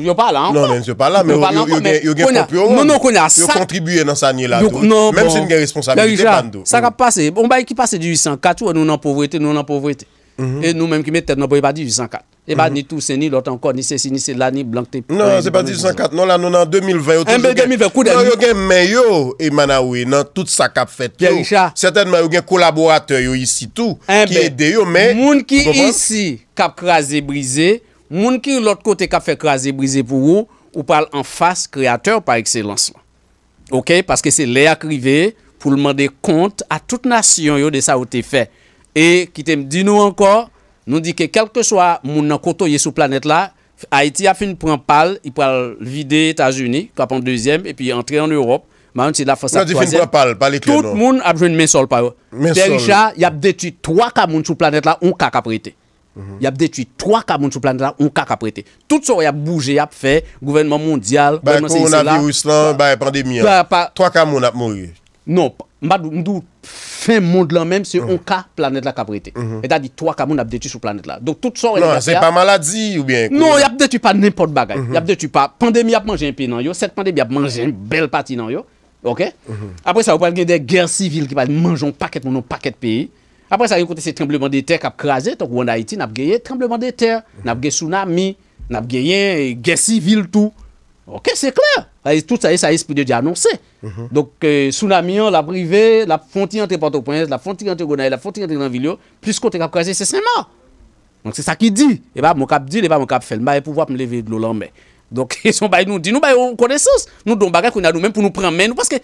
Yo pa la anko Yo gen popyo Yo kontribuye nan sa nye la tou Mèm se n gen responsabilite non, non, Bon bay ki pase du 800 Katou an nou nan povrete Nou nan povrete Mhm. Et nous-mêmes qui mettons, nous ne pas 1804. Et pas ni tout, c'est ni l'autre encore, ni ceci, ni cela, ni blanc. Non, c'est pas 1804. Non, là, nous en 2020. En 2020, coup d'œil. Il y a meilleur et dans tout ça qu'a fait. Certainement, il y a collaborateur ici tout qui aide, eux, mais. Moun qui ici, qui a crasé, brisé, moun qui l'autre côté qui a fait craser, briser pour vous, ou parle en face créateur par excellence. OK? Parce que c'est l'air privé pour demander compte à toute nation de ça où tu fait. E kitem, di nou ankor, nou di ke kelke swa moun nan koto ye sou planet la, Haiti ap fin pran pal, i pral vide Etats-Unis, kap an dezyem, epi antre an Europe, ma an ti la fosak trasyen. Moun ap fin pran pal, pal ekye nou. Tout non? moun ap jwen mensol pa yo. Derisha, yap deti 3 ka moun sou planet la, 1 ka kap rete. Mhm. Yap deti 3 ka moun sou planet la, 1 ka kap rete. Tout sou ap bouje, yap fe, gouvernement mondial, bay kon ap di wislan, bay pandemiyan, 3 ka moun ap mouye. Non, mbade mdou fin moun de lan menm se yon mm. ka planet la ka brete. Mm-hmm. E da di 3 ka moun ap detu sou planet la. Non, se pa maladi ou bien? Non, ap detu pa nimpot bagay. Mm-hmm. Ap detu pa pandemi ap manje yon pi nan yo, set pandemi ap manje yon bel pati nan yo. Apre sa wapal gen de ger sivil ki pa manjon paket moun ou paket pi. Apre sa yon kote se trembleman de ter kap kraze, tok wanda iti nap geye trembleman de ter. Nap geye sunami, nap geye ger sivil tou. Ok, c'est clair. Tout ça, ça esprit de Dieu annoncé. Donc, euh, tsunami, hein, la privée, la frontière entre Port-au-Prince, la frontière entre Gonaï, la frontière entre Granville, plus qu'on a croisé, c'est saint mort. Donc, c'est ça qui dit. Et eh bien, mon cap dit, et eh bien, mon cap fait. Je pouvoir me lever de l'eau là Donc, ils sont nous dit, nous on connaissance. Nous avons des qu'on a nous-mêmes pour nous prendre main. Parce que,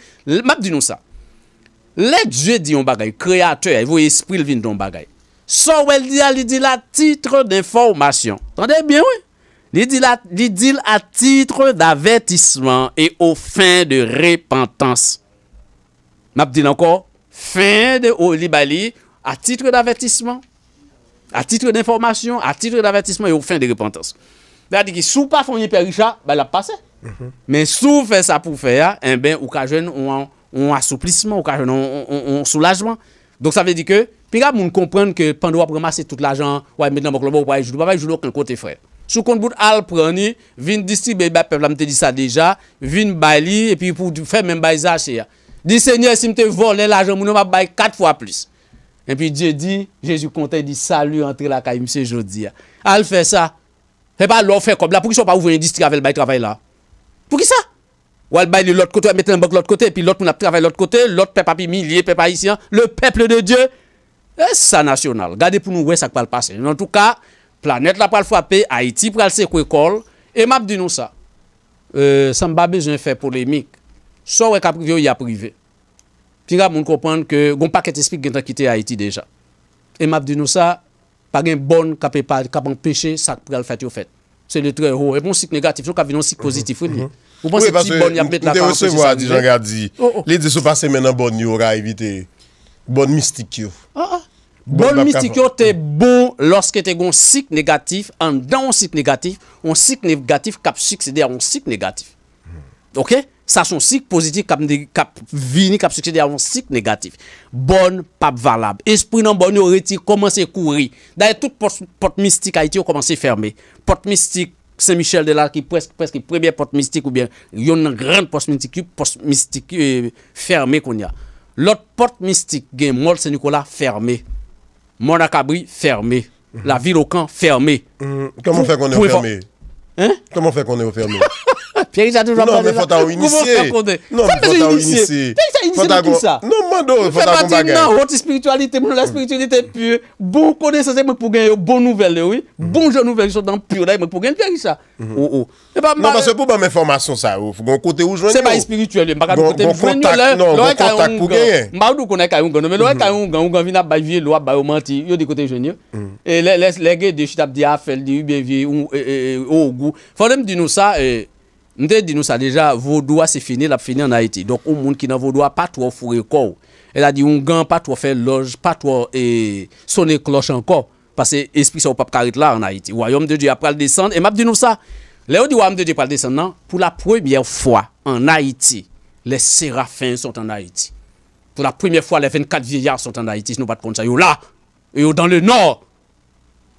m'a dit nous ça. Les dieux dit on bagaille, créateur, il vous esprit le vin dans bagaille. So, elle dit, elle dit la titre d'information. Attendez bien, oui. li dil a titre d'avertisman e o fin de repentans map dil anko fin de olibali a titre d'avertisman a titre d'informasyon, a titre d'avertisman e o fin de repentans sou pa fonye perisha, la passe men sou fe sa pou fe ou ka jen ou an assouplisman ou ka jen ou an soulajman don sa ve di ke, pi ra moun kompren ke pandwa premase tout la jan wè mèd nan mok lobo wè jilou wè jilou kankote fre mèd nan mok lobo wè jilou wè jilou kankote fre Sou kont bout al prani, vin distri bebe pepe la mte di sa deja, vin bay li, epi pou fè men bay za chè ya. Di se nye si mte vo le la jan mouno ma bay kat fwa plis. Epi Dje di, Jejou kontè di salu antre la kaye mse Jodi ya. Al fè sa, fè pa lò fè kob la pou ki son pa ouvre yon distri avèl bay travèl la? Pou ki sa? Ou al bay li lòt kote, wè mette lè mbok lòt kote, epi lòt moun ap travèl lòt kote, lòt pepe api milye pepe a yisi ya, le peple de Dje. E sa nasyonal, gade pou nou wè sa kwa l'pase. En tout ka Planet la pral fwape, Haiti pral se kwe kol, e map di nou sa. Euh, san mba bezen fè polémik, sou wè ka privyo, ya privè. Pira moun koupan ke goun paket espik gen ta kite Haiti deja. E map di nou sa, par gen bon kapen peche sak pral fwape yo fèt. Se lè trè yo, epon sik negatif, sou kapen yon sik pozitif. Mhm. Ou bon pan se ti bon yapet lakant. Mwen te wè se mwa di, jan gwa di, lè di sou pase menan bon, bon yo, ra evite, bon mistik yo. Bonne mystique es bon lorsque tu un cycle négatif, en dans un cycle négatif, un cycle négatif cap succédé à un cycle négatif. Hmm. OK Ça son cycle positif cap cap vini cap à un cycle négatif. Bonne pas valable. Esprit non bonne commencé à courir. D'ailleurs toute porte, mystique mystique Haïti commencé fermer. Porte mystique Saint-Michel de là, qui presque presque première porte mystique ou bien une grande porte mystique porte mystique euh, fermée qu'on y a. L'autre porte mystique, Gain Mol Saint-Nicolas fermée. Monacabri fermé. La ville au camp fermée. Mm. Comment on Comment qu'on est fermé Hein Comment fait qu'on est fermé Fye risa de jwa mwen de la. Fye mwen fwota ou inisye. Fye mwen fwota ou inisye. Fye risa inisye mwen di sa. Non mwen do fwota ou bagay. Fye pati nan hoti spiritualite mwen ou la spiritualite pure. Bon konen sa se mwen pou gen yo bon nouvel le ou. Bon jo nouvel. Jwa dan pure la. Mwen pou gen fye risa. Ou ou. Non mwen se pou ban men formasyon sa. Fwen kon kote ou jwen yo. Se bayi spirituale. Mwen kontak pou genye. Mwen ba ou do konen kayongan. Mwen lwen kayongan. Mwen kon vina bayi vie loua bayi ou manti. Yo Je disais dis nous ça déjà, vos doigts c'est fini, la fini en Haïti. Donc, au monde qui n'a vos doigts, pas trop fourré corps. Elle a dit, on gagne pas trop faire loge, pas trop et sonner cloche encore. Parce que l'esprit ça au pas carré là en Haïti. Le royaume de Dieu après le descendre. Et m'a dit nous ça. Le royaume de Dieu après le descendre, pour la première fois en Haïti, les séraphins sont en Haïti. Pour la première fois, les 24 vieillards sont en Haïti. Si nous pas contre ça, sont là, sont dans le nord.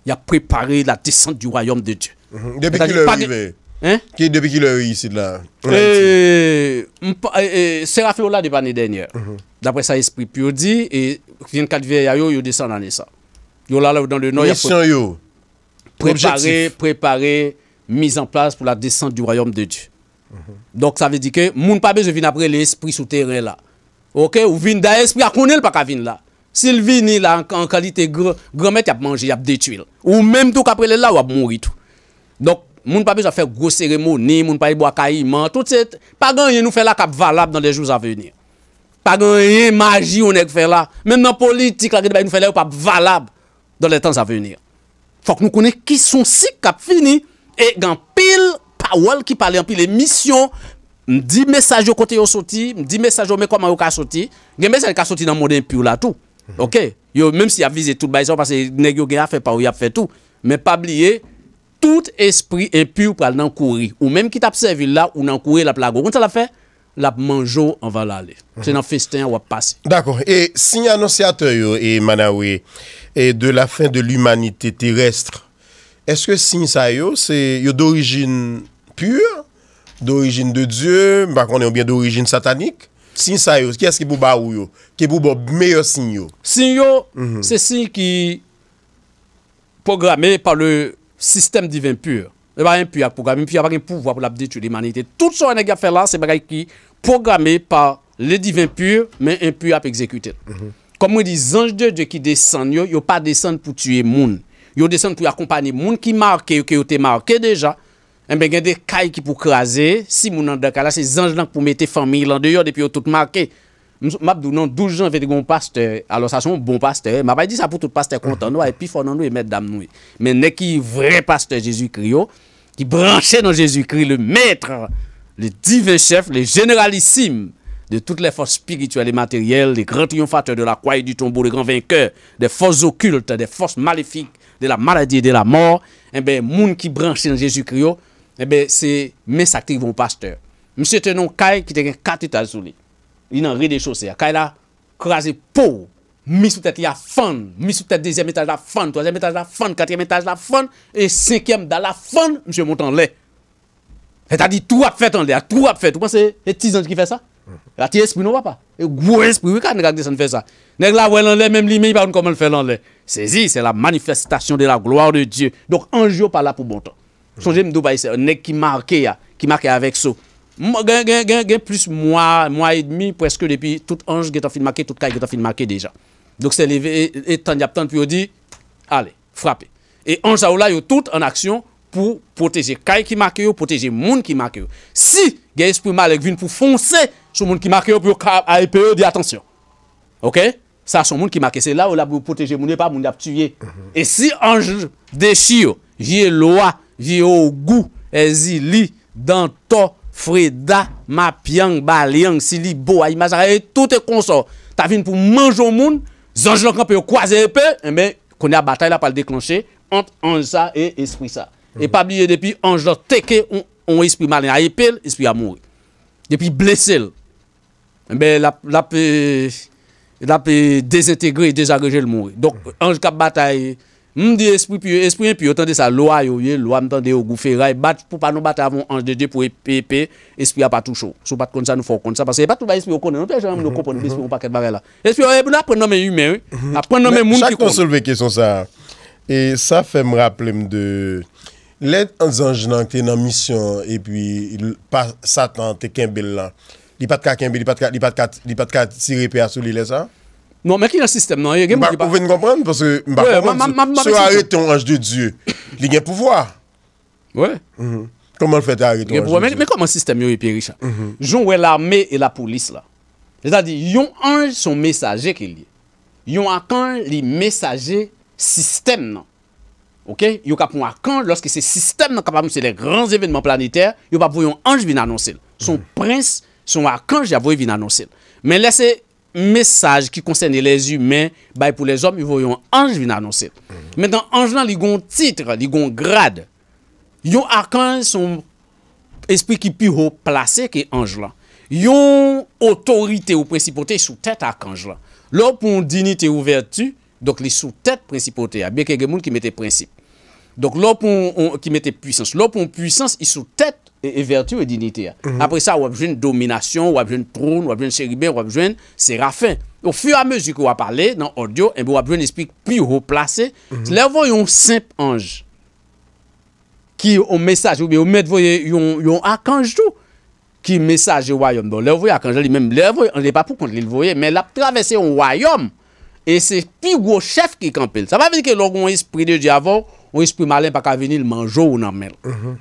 Il a préparé la descente du royaume de Dieu. Mhm. Depuis qu'il est arrivé. Hein? Qui, depuis qu'il est ici là euh, euh, là de l'année dernière. Mhm. D'après ça, esprit pur dit, et 24 vieillards, Il descend dans les ça. yo là dans le nord. Mission yo. Préparer, préparer, mise en place pour la descente du royaume de Dieu. Mhm. Donc ça veut dire que, moun pas besoin de venir après l'esprit souterrain là. Ok, ou vin d'un esprit, à connaître pas qu'à venir là. S'il vient là en, en qualité grand-mère, il a mangé, il a détruit. Ou même tout qu'après là, il a mourir tout. Donc, Moun pa bi zafè gò seremoni, moun pa bi bwa ka iman, tout set. Pa gen yon nou fè la kap valab nan de jouns avènir. Pa gen yon magi yon neg fè la. Mèm nan politik la gen dè ba yon nou fè la yon pap valab dan de tans avènir. Fòk nou konè ki son si kap fini e gen pil pa wòl ki pale, en pil emisyon, mdi mesaj yo kote yo soti, mdi mesaj yo mè koman yo ka soti, gen mesaj yo ka soti nan mwode yon piw la tout. Mhm. Ok, yo mèm si ap vize tout ba yon, mwen mwen mwen mwen mwen mwen mwen mwen mwen mwen mwen mwen tout esprit impur pour courir ou même qui t'a servi là ou n'en courir la plage, comment ça l'a fait la mangeau en va l'aller mhm. c'est dans festin ou passer d'accord et signe annonciateur manawe et de la fin de l'humanité terrestre est-ce que signe ça yo c'est d'origine pure d'origine de Dieu bah, est bien d'origine satanique signe ça yo qui est-ce qui pour ba ou yo qui meilleur signe yo signe mhm. c'est signe qui programmé par le système divin pur. Il n'y a pas un pur il n'y a pas un pouvoir pour l'abditude de l'humanité. Tout ce qu'on a fait là, c'est qui programmé par le divin pur, mais un pur à exécuter. Mhm. Comme on dit, les anges de Dieu qui descendent, ils ne pas descendre pour tuer les gens. Ils descendent pour accompagner les gens qui marquent, qui ont été marqués déjà. Eh ben, il y a des cailles qui pour craser. Si les gens dans cas là, c'est les anges pour mettre la famille en dehors depuis qu'ils tout marqué m'a dit non 12 gens de un pasteur alors ça sont bon pasteur m'a pas dit ça pour tout pasteur content nous et puis faut nous et mesdames nous mais n'est qui vrai pasteur Jésus-Christ oh, qui branchait dans Jésus-Christ le maître le divin chef le généralissime de toutes les forces spirituelles et matérielles, les grands triomphateurs de la croix et du tombeau, les grands vainqueurs, des forces occultes, des forces maléfiques, de la maladie et de la mort, eh bien, monde qui branchait dans Jésus-Christ, oh, eh bien, c'est mes qui bon pasteur. Monsieur Tenon Kay qui a 4 étages il en rit des choses. Quand il a peau, mis sous tête, il a fan, mis sous tête, deuxième étage, la fan, troisième étage, la fan, quatrième étage, la fan, et cinquième, dans la fan, monsieur monte en l'air. C'est-à-dire, tout a fait en l'air, tout a fait. Vous pensez, c'est Tizan qui fait ça? Mhm. La ti esprit, l'esprit, wapa. E gwo espri wika neg ak fait ça. sa. Neg la wè en l'air, même lui, mais il pa comment le faire en l'air. Sezi, c'est la manifestation de la gloire de Dieu donc un jour par la pour bon temps changer mhm. mdou ba yi se, neg qui ya, qui avec so. Gen, gen, gen, gen, plus mwa, mwa et demi, preske depi, tout anj gen ta fin make, tout kaj gen ta fin make deja. Dok se leve, etan diap tan, pi yo di, ale, frape. E anj a ou la yo tout an aksyon pou proteje kaj ki make yo, proteje moun ki make yo. Si gen espri malek vin pou fonse sou moun ki make yo, pi yo ka e, a epe yo, di atensyon. Ok? Sa sou moun ki make. Se la ou la pou proteje moun e pa, moun diap tuye. E si anj de chi yo, je loa, je yo gu, e zi li, dan to, Freda, mapyan, balen, silibo, aymazare, tout e konsor. Ta vin pou manjou moun, zanj lakon pe yo kwaze epè, e mwen konye a batay la pal deklanshe, ant anj sa e espri sa. E pabliye depi anj lakon teke on espri malen, a epè l, espri a moun. Depi blese l, e mwen la pe dezintegre, dezagreje l moun. Donk anj kap batay... M di espri piyo, espri piyo, tan de sa loa yo ye, loa mi tan de yo gouferay, bat pou pa nou bat avon anj de je pou e pepe, espri a patou chou. Sou pat kon sa nou fok kon sa, parce e patou ba espri yo kon, an pe jan am nou kopon, espri yo pa ket bare la. Espri yo ebou eh, na pren nomen yume, mhm. a pren nomen moun ki kon. Chak konsolve kesyon sa, e sa fe m raple m de, let anj anj nan ki te nan misyon, e pi sa tan te kembel la, li pat ka kembel, li pat ka tirepe a sou li le sa? Non, men ki nan sistem nan? Mba pou ven kompren? Pwese mba pou ven kompren? Mba pou ven kompren? Se a yon ton anj de Diyo, li gen pouvwa? Ouè? Koman fète a yon ton anj de Diyo? Gen pouvwa? Men koman sistem yon yon pi richa? Joun wè l'armè et la poulisse la. Zadi, yon anj non? son mesajè mhm. ke li. Yon akang li mesajè sistem nan. Ok? Yon ka pou akang, lorski se sistem nan kapam se le grand evenement planiter, yon pa pou yon anj vin anonsil. Son prins, son akang, yon avoy vin anonsil. Men mesaj ki konseyne les humen bay pou les om yon anj vina anonset. Men dan anj lan li gon titre, li gon grade. Yon arkan son espri ki pi ho plase ke anj lan. Yon otorite ou principote sou tete ak anj lan. Lopon dinite ou vertu, dok li sou tete principote. Abye ke gemoun ki mete prinsip. Donk lopon ki mette pwisans. Lopon pwisans yi sou tèt e vertu e dinite ya. Apre sa wapjwen dominasyon, wapjwen troun, wapjwen cheribe, wapjwen serafen. Ou fi a mezi ki wap parle nan ordiyo, wapjwen esprik pi ou woplase. Lè woy yon semp anj ki yon mesaj ou mèd woy yon akansjou ki mesaj yon wayon. Bon, lè woy akansjou, li mèm lè woy, anjè pa pou kontli lwoye, mè la travesse yon wayon e se pi ou woshef ki kampel. Sa pa vi ki lopon espri mwis pou malen pa ka venil manjou ou nan men.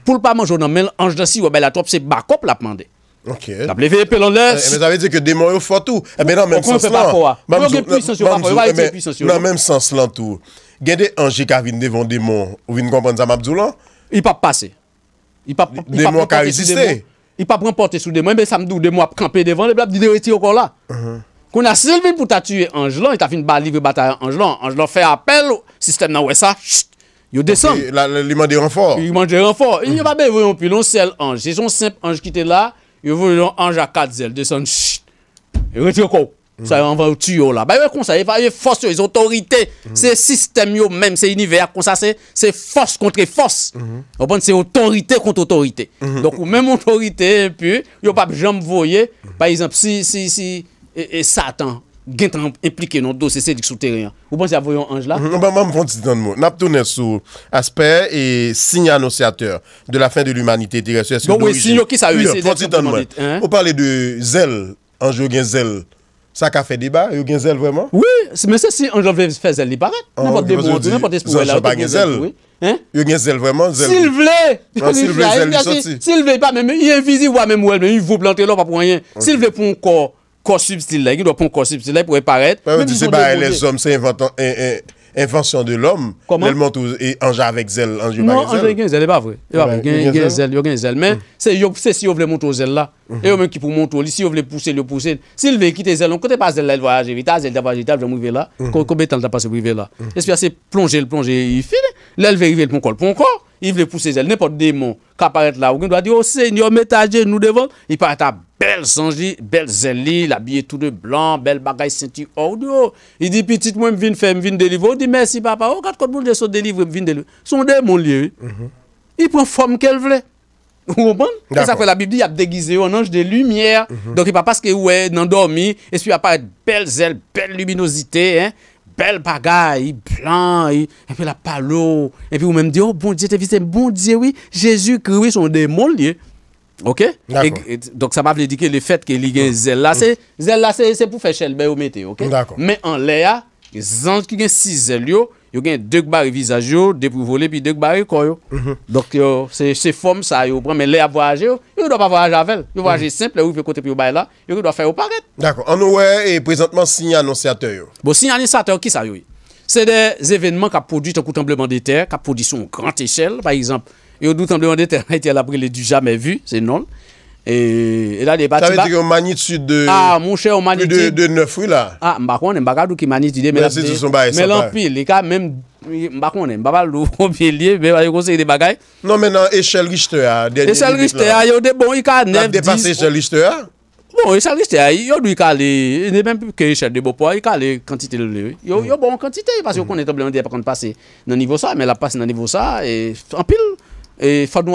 Poul pa manjou ou nan men, anj dan si wabè la trop se bakop la pman eh, eh, eh, de. Ok. Uh-huh. Ta pleve pe lon les. E men zavè di ke demoy ou fotou, e men nan men sens lan. Mwen gen pwisansyon, mwen gen pwisansyon. Nan men sens lan tou, gen de anjika vin devon demoy, ou vin kompon zan mabzou lan? I pap pase. Demoy ka resiste? I pap wampote sou demoy, mwen sa mdou demoy ap kampe devon, e blab di de weti yo kon la. Koun a selvin pou ta tue anj lan, e ta fin baliv ou batare an Yo desan. La liman de non, mm. renfort. Liman de renfort. Mm. Yo pa be, mm -hmm. -hmm. yo pou yon sel anj. Se yon semp anj kite la, yo pou yon anj akad zel. Desan, shi, yon retyo kou. Sa yon anvan ou tiyo la. Ba yon konsa, yon fos yon, yon otorite. Se sistem yon menm, se yon yon verk konsa se. Se fos kontre fos. Opan, se otorite kontre otorite. Donk ou menm otorite, yo pa jom voye. -hmm. Par exemple, si, si, si, e satan. gen tan implike nan dos ese dik sou teren. Ou pan si avoyon Anj la? Nan ba mwen mwen fwanti tan mwen, nap tou nesou asper e sin anosyateur de la fin de l'umanite di resweske do yi. Gwè wè sin yo ki sa yi? Mwen mwen mwen mwen mwen mwen mwen mwen mwen mwen mwen. Ou pale de zel, Anj yo gen zel. Sa ka fe deba? Yo gen zel vweman? Oui, mwen se si Anj yo ven fe zel li paret. Nenpote mwen mwen mwen mwen mwen mwen mwen. Yo gen zel vweman? Sil vle! Ah, sil vle pa mwen mwen yi envizi wame mwen mwen. Korsup stil la, yi do pon korsup stil la, yi pou e paret. Mwen di se ba e les zom, se inventan, e, eh, e, eh, invention de l'om, lèl montou, e anja avèk zèl, anja yon bagè zèl. Non, anja yon bagè zèl, e ba vre. Yon bagè zèl, yon bagè zèl, men, se yon, se si yon vle montou zèl la, yon men ki pou montou li, si yon vle pousse, yon pousse, se yon vle kite zèl, an, kote pa zèl lèl voyaj evita, zèl dèvaj evita, vle mou yve la, koube tan lè tapas yon il veut pousser elle n'importe démon qui apparaît là il doit dire oh Seigneur mettez nous devant il paraît ta belle sangi belle zélie l'habillé tout de blanc belle bagaille ceinture oh, audio oh. il dit petite moi viens faire viens délivrer il dit merci papa oh quand bon se délivrer, je viens délivrer son démon lieu mhm. il prend forme qu'elle veut vous comprenez C'est ça que la Bible dit, il a déguisé en ange de lumière. Mhm. Donc, il ne a pas parce que ouais, endormi et puis il apparaît belle zèle, belle luminosité, hein, Bel bagay, blan, api la palo, api ou menm diyo, oh, bon diye te vise, bon diye wii, Jezu kriwi son de mol liye. Ok? D'akon. Dok sa pa vle dike le fet ke li gen zel la se, zel la se se pou fechel be ou mette, ok? D'akon. Men an le ya, zan ki gen si zel yo, Yo gen dek ba revizaje yo, deprouvole, pi dek ba reko yo. Mhm. Dok yo, se fom sa yo, men le ap voaje yo, yo do pa voaje avel. Yo voaje mhm. simple, yo ve kote pi yo bay la, yo do pa fè yo paret. D'akon, anouè, e prezentman, sinye annonsiate yo. Bo, sinye annonsiate yo, ki sa yo? Se de zévenman ka prodjit an koutembleman de ter, ka prodjit son krant echel, par exemple, yo doutembleman de ter a ite la prele di jamè vu, se non. E, e la de patiba Tavete ki ou magnitude Ah moun chè ou magnitude Plus de 9 rui ah, non, la Ah mbakon mbakadou ki magnitude Mwen api Mwen api lè ka mwen mbakon mbakadou Mwen api lè Mwen api kosek de bagay Non men nan echel riste ya Echel riste ya Yo de bon yi ka 9 La de pase echel riste ya Bon echel riste ya Yo di yi ka lè Ne menm pou ke echel de bo po Yo de bon yi ka lè Yo bon yi ka lè Yo bon yi ka lè Yo bon yi ka lè Yo bon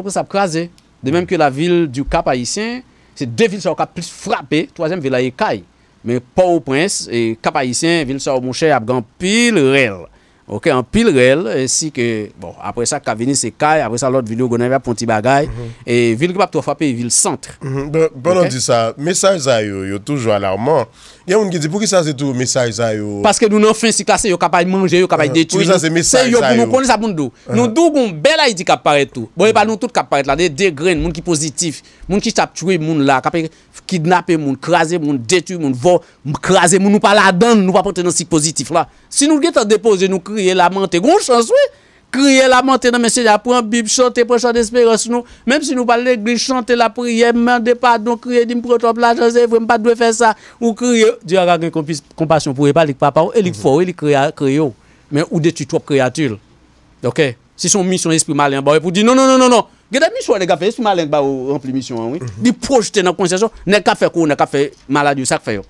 yi ka lè De menm ke la vil du Kap Aisyen, se de vil sa w ka plis frape, toazem vil la e kay. Men pa ou prens, Kap Aisyen, vil sa w mouche, Abgan, pil rel. Ok, an pil rel E si ke, bon, apre sa ka veni se kaj Apre sa lot video gona ve a ponti bagay E vil gwa pa to fape, vil sentre Bon an di sa, mesaj zay yo Yo toujwa la ouman Ya moun ki di, pou ki sa se tou mesaj zay yo Paske nou nou fensi kase yo kapay manje yo Kapay detu yo, se yo pou nou koni sa moun do Nou dou goun bela yi di kap pareto Bon e pa nou tout kap pareto la, dey degren Moun ki pozitif, moun ki tap chwe moun la Kapay kidnape moun, krasi moun, detu moun Moun krasi moun, nou pa la dan Nou pa pote nan si pozitif la Si nou get crier, montée Gon chance, oui. Crier, la dans message, Bible, chanter, prochain d'espérance, nous. Même si nous parlons l'église, chanter la prière, demander pardon, crier, d'une pour toi, pas de faire ça. Ou crier, Dieu a compassion pour pas, il papa, il est mhm. fort, il est Mais ou des créatures. Ok? Si son mission esprit malin, pour bah, dire non, non, non, non, non. Gede mission les gars, fait malin ba rempli mission hein, oui mhm. di dans oh. n'est qu'à ka n'est qu'à ka maladie, ça fait. Oh.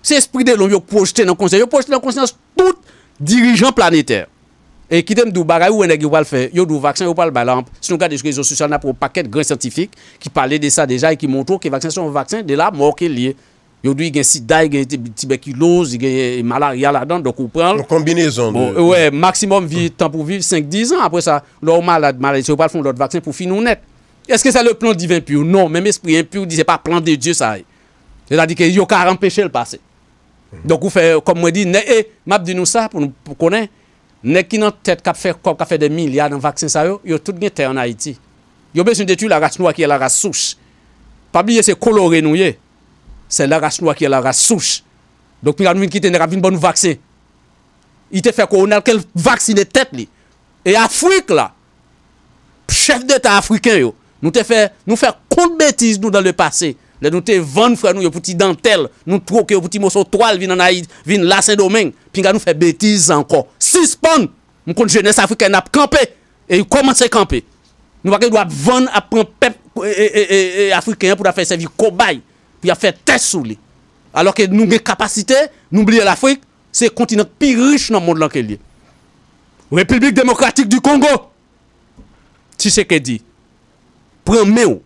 c'est esprit de l'homme yo dans conscience yo dans tout dirigeant planétaire. Et qui t'aime du bagay ou un qui va le faire, yo du vaccin ou pas le balan. Si on regarde les réseaux sociaux, on a pour un paquet de grands scientifiques qui parlaient de ça déjà et qui montrent que les vaccins sont un vaccin de la mort qui est a dou y gen sida, gen tuberculose, gen malaria là-dedans, donc ou pran. Une combinaison. Bon, de... ouais, maximum vivre temps pour vivre 5-10 ans après ça lor malade, malade, si ou pal pour finir est pour que net. que c'est le plan divin pur? Non, même l'esprit impur, disait pas pas plan de ça. ça à la y a qu'à empêcher le passé Donk ou fe, kom mwen di, ne e, eh, map di nou sa pou konen, ne kinan tet kap fe de milyan an vaksin sa yo, yo tout gen bon te an Haiti. Yo besen de tu la rach nou akye la rach souche. Pabliye se kolore nou ye, se la rach nou akye la rach souche. Donk pi anou yon ki te ner avin bon nou vaksin. I te fe kon alkel vaksine tet li. E Afrik la, chef de ta Afriken yo, nou te fe, nou fe kont betiz nou dan le pasey. Le nou te van fran nou yo pouti dantel, nou troke yo pouti mousso toal vin anayid, vin lase domen, pin ka nou fe betiz anko. Si spon, moun kont jenese Afrika yon ap kampe, e yon koman se kampe. Nou wakè yon do ap van ap pran pep euh, euh, euh, Afrika yon pou da fe sevi kobay, pou ya fe tesou li. Alo ke nou gen kapasite, nou blye l'Afrik, se kontinak pi rich nan moun lan ke li. Republik Demokratik du Kongo, ti se ke di, pran me ou.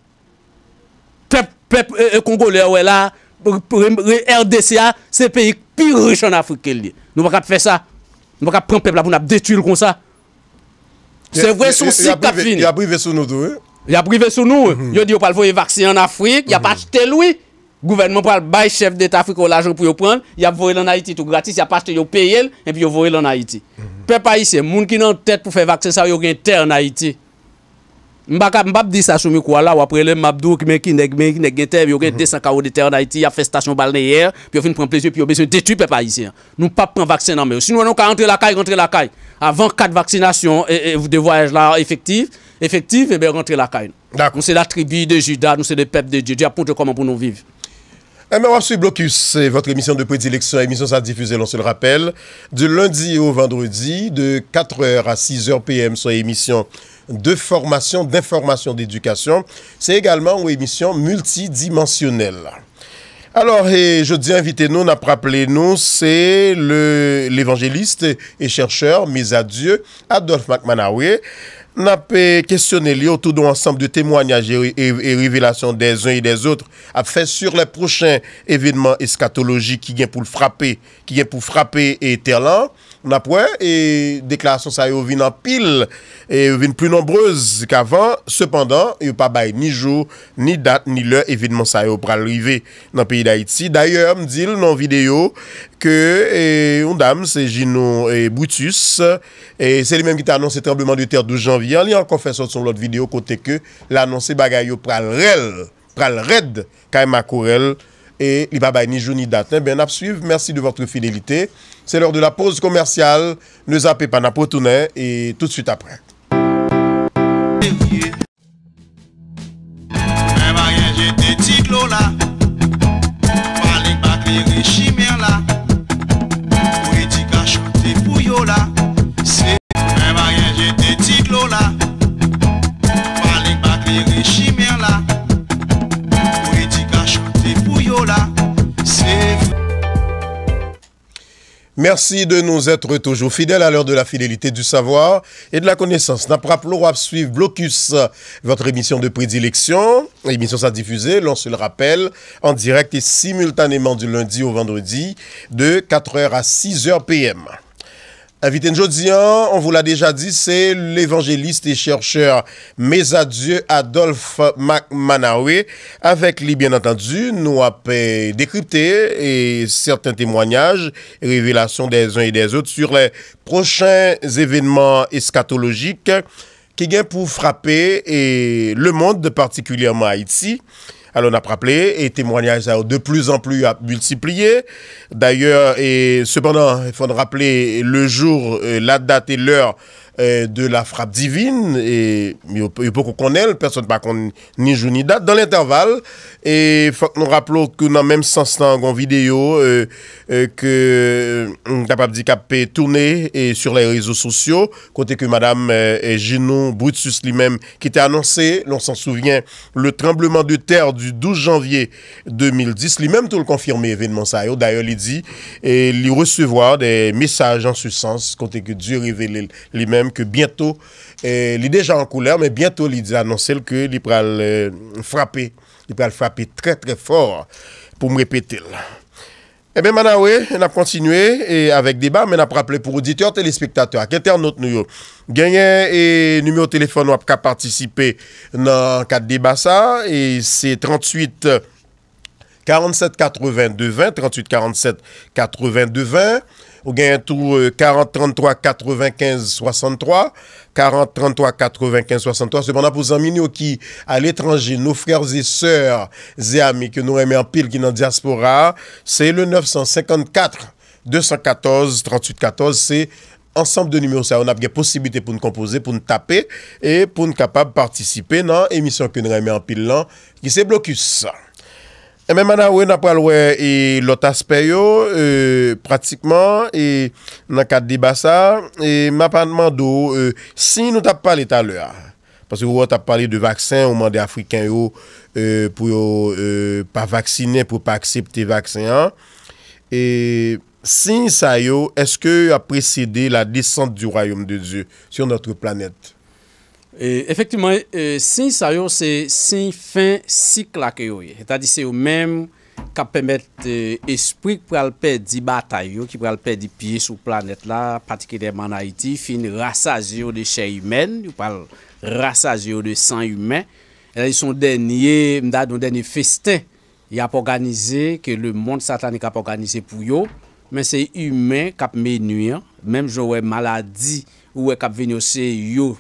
Pèp e kongolè wè la, rdca, se peyi pi riche an Afrika el di. Nou bakat fè sa, nou bakat pran pèp la pou nap detu il kon sa. Se vwè sou si kapvin. Y a brive sou nou do e. Y a brive sou nou e. Yo di yo pal vwoye vaksin an Afrika, y a patjte lou e. Gouvernement pal bay chef d'Etat Afrika wè la joun pou yo pran. Y a vwoye l'an Haiti tout gratis, y a patjte yo peye el, mhm. en pi yo vwoye l'an Haiti. Pèp a y se, moun ki nan tèt pou fè vaksin sa yo gen tè an Haiti. Mbaka mbap di sa sou mi là, la wapre le mabdou ki mais ki neg men ki neg gen ter yo gen 200 mhm. karo de ter en Haiti a fe stasyon balneyer pi yo fin plaisir, puis pi besoin, des detu pe pa Nous pas pa vaccin non mais men. nous, rentrer ka rentre la caille, rentrer la caille. Avant quatre vaccinations et et de voyage là, effectif, effectif, et eh bien rentrer la caille. Nous c'est la tribu de juda, nous peuple de peuple de Dieu Diyo aponte comment pour nous vivre. Eh bien, Wapsu Blocus, c'est votre émission de prédilection, émission ça diffusée, l'on se le rappelle, du lundi au vendredi, de 4h à 6h PM, soit émission de formation, d'information, d'éducation. C'est également une émission multidimensionnelle. Alors, et je dis inviter nous n'a rappelé nous, c'est l'évangéliste et chercheur mis à Dieu, Adolphe McManaway. N'a pas questionné autour d'un ensemble de témoignages et, révélations des uns et des autres à faire sur les prochains événements eschatologiques qui viennent pour le frapper, qui viennent pour frapper et éternel. Napwen, e deklarasyon sa yo vin an pil, e vin plu nombreuz kavan, sepandan, yo pa bay ni jo, ni dat, ni le, evidman sa yo pral rive nan piyi da iti. Daye, mdil, nan video, ke, e, undam, se jino, e, boutus, e, se li menm kita anonsi trebleman de ter 12 janviyan, li an konfesyon son blot video kote ke, la anonsi bagay yo pral rel, pral red, kay makorel, e, li pa bay ni jo, ni dat, ne, eh ben ap suiv, mersi de vortre fidelite. C'est l'heure de la pause commerciale. Ne zappez pas, Napotounais et tout de suite après. Merci de nous être toujours fidèles à l'heure de la fidélité du savoir et de la connaissance. Nous pas à suivre Blocus, votre émission de prédilection. L'émission sera diffusée, l'on se le rappelle, en direct et simultanément du lundi au vendredi de 4h à 6h PM. Invité Jodian, hein, on vous l'a déjà dit, c'est l'évangéliste et chercheur Mésadieu Adolphe McManawe. Avec lui, bien entendu, nous avons décrypté et certains témoignages et révélations des uns et des autres sur les prochains événements eschatologiques qui viennent pour frapper et le monde, particulièrement Haïti on a rappelé, et témoignages de plus en plus à multiplier. D'ailleurs, et cependant, il faut rappeler le jour, euh, la date et l'heure euh, de la frappe divine, et il beaucoup qu'on connaît personne ne connaît ni jour ni date, dans l'intervalle. Et faut que nous rappelons que dans le même sens, dans une vidéo, euh, euh, que capable dit capé tourner et sur les réseaux sociaux, côté que Madame Ginou Brutus lui-même, qui était annoncé, l'on s'en souvient, le tremblement de terre du 12 janvier 2010, lui-même tout le confirmé événement ça. D'ailleurs, il dit, et lui recevoir des messages en ce sens, côté que Dieu révèle lui-même ke bientou eh, li deja an kouler men bientou li anonsel ke li pral euh, frape, li pral frape tre tre for pou mrepetel e eh ben manan we en ap kontinue e avek deba men ap rappele pou auditeur, telespektator ak internot nou yo, genyen e nume o telefon wap ka participe nan kat debasa e se 38 47 82 20 38 47 82 20 Ou gen yon tou 40-33-95-63, 40-33-95-63, sepandan pou zan minyo ki al etranji nou frerze, sèr, zè ami ki nou reme an pil ki nan diaspora, se le 954-214-38-14, se ansanp de numyon sa, ou nan ap gen posibite pou nou kompoze, pou nou tape, e pou nou kapab partisipe nan emisyon ki nou reme an pil lan ki se blokus sa. Mè mè nan wè, nan pral wè, e, lò taspe yo, e, pratikman, e, nan kat di basa, mè mè nan mando, si nou tap pale talè a, pasè wè tap pale de vaksen, ouman de Afrikan yo, pou yo pa vaksine, pou pa aksepte vaksen a, e si sa yo, eske apreside la desante di rayom de Diyo, sur notre planète? E, efektivman, e, sin sa yo se sin fin sik la ke yo ye. Tadi se yo men kap pemet e, espri ki pral pe di batay yo, ki pral pe di piye sou planet la, patike deman Haiti, fin rasa je yo de chen yomen, yo pal rasa je yo de san yomen. Elay son denye, mda don denye festen, yap organize ke le moun satanik ap organize pou yo, men se yomen kap menuyen, menm jo we maladi ou we kap venyo se yo,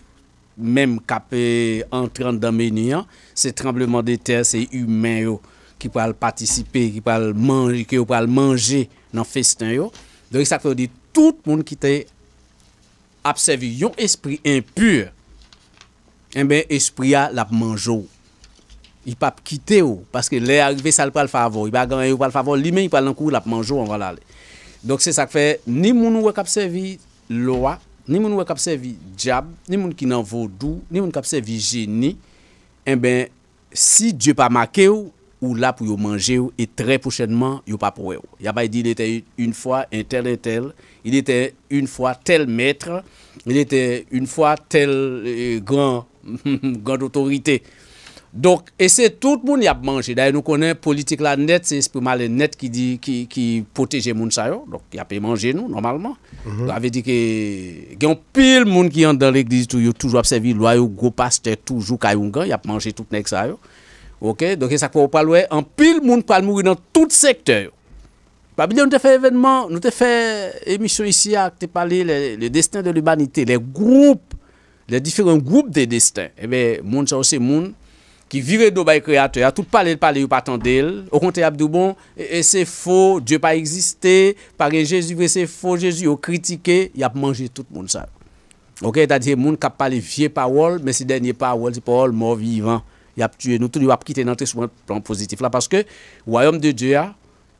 Mem kap entran damen yan, se trembleman de ter, se yu men yo ki pal patisipe, ki yo pal manje nan festan yo. Do yon sakpe di, tout moun ki te apsevi yon espri impur, en eh ben espri a la pmanjou. Y pa pkite yo, paske le arive sa le pal favo, y pa ganye yo pal favo, li men yi pal lankou la pmanjou, an wala ale. Donk se sakpe, ni moun wak apsevi lo a. ni moun wè servi diab, ni moun ki nan vodou, ni moun servi génie. en eh ben, si Dieu pa make ou, ou la pou yo manje ou, et tre prochainement yo pa pou Y a di, il était une fois un tel et tel, il était une fois tel maître, il était une fois tel euh, grand, grand autorité. Donc, et c'est tout le monde qui a mangé. D'ailleurs, nous connaissons la politique nette, net, c'est l'esprit mal net qui dit qui, qui protège les gens. Donc, il a pas manger nous, normalement. Vous mhm. avez dit qu'il y a pile de monde qui est dans l'église, ils ont toujours observé la le gros pasteur, toujours Kayungan, il a mangé tout le monde. Ok, donc ça qu'on parle, en pile monde parle mourir dans tout secteur. Pas nous avons fait événement, nous te fait émission ici, à te parler le, destin de l'humanité, les groupes, les différents groupes de destins. Eh bien, monde c'est aussi, monde qui vire do bay créateur, tout parler parler ou pas tendel, au contraire Abdou bon, et, et c'est faux, Dieu pas existé, par Jésus c'est faux, Jésus au critiqué, il a mangé tout le monde ça. OK, c'est-à-dire monde qui parle vieux paroles, mais ces dernières paroles, c'est paroles mort vivant, il a tué nous tout, il a quitté notre sur un plan positif là parce que royaume de Dieu a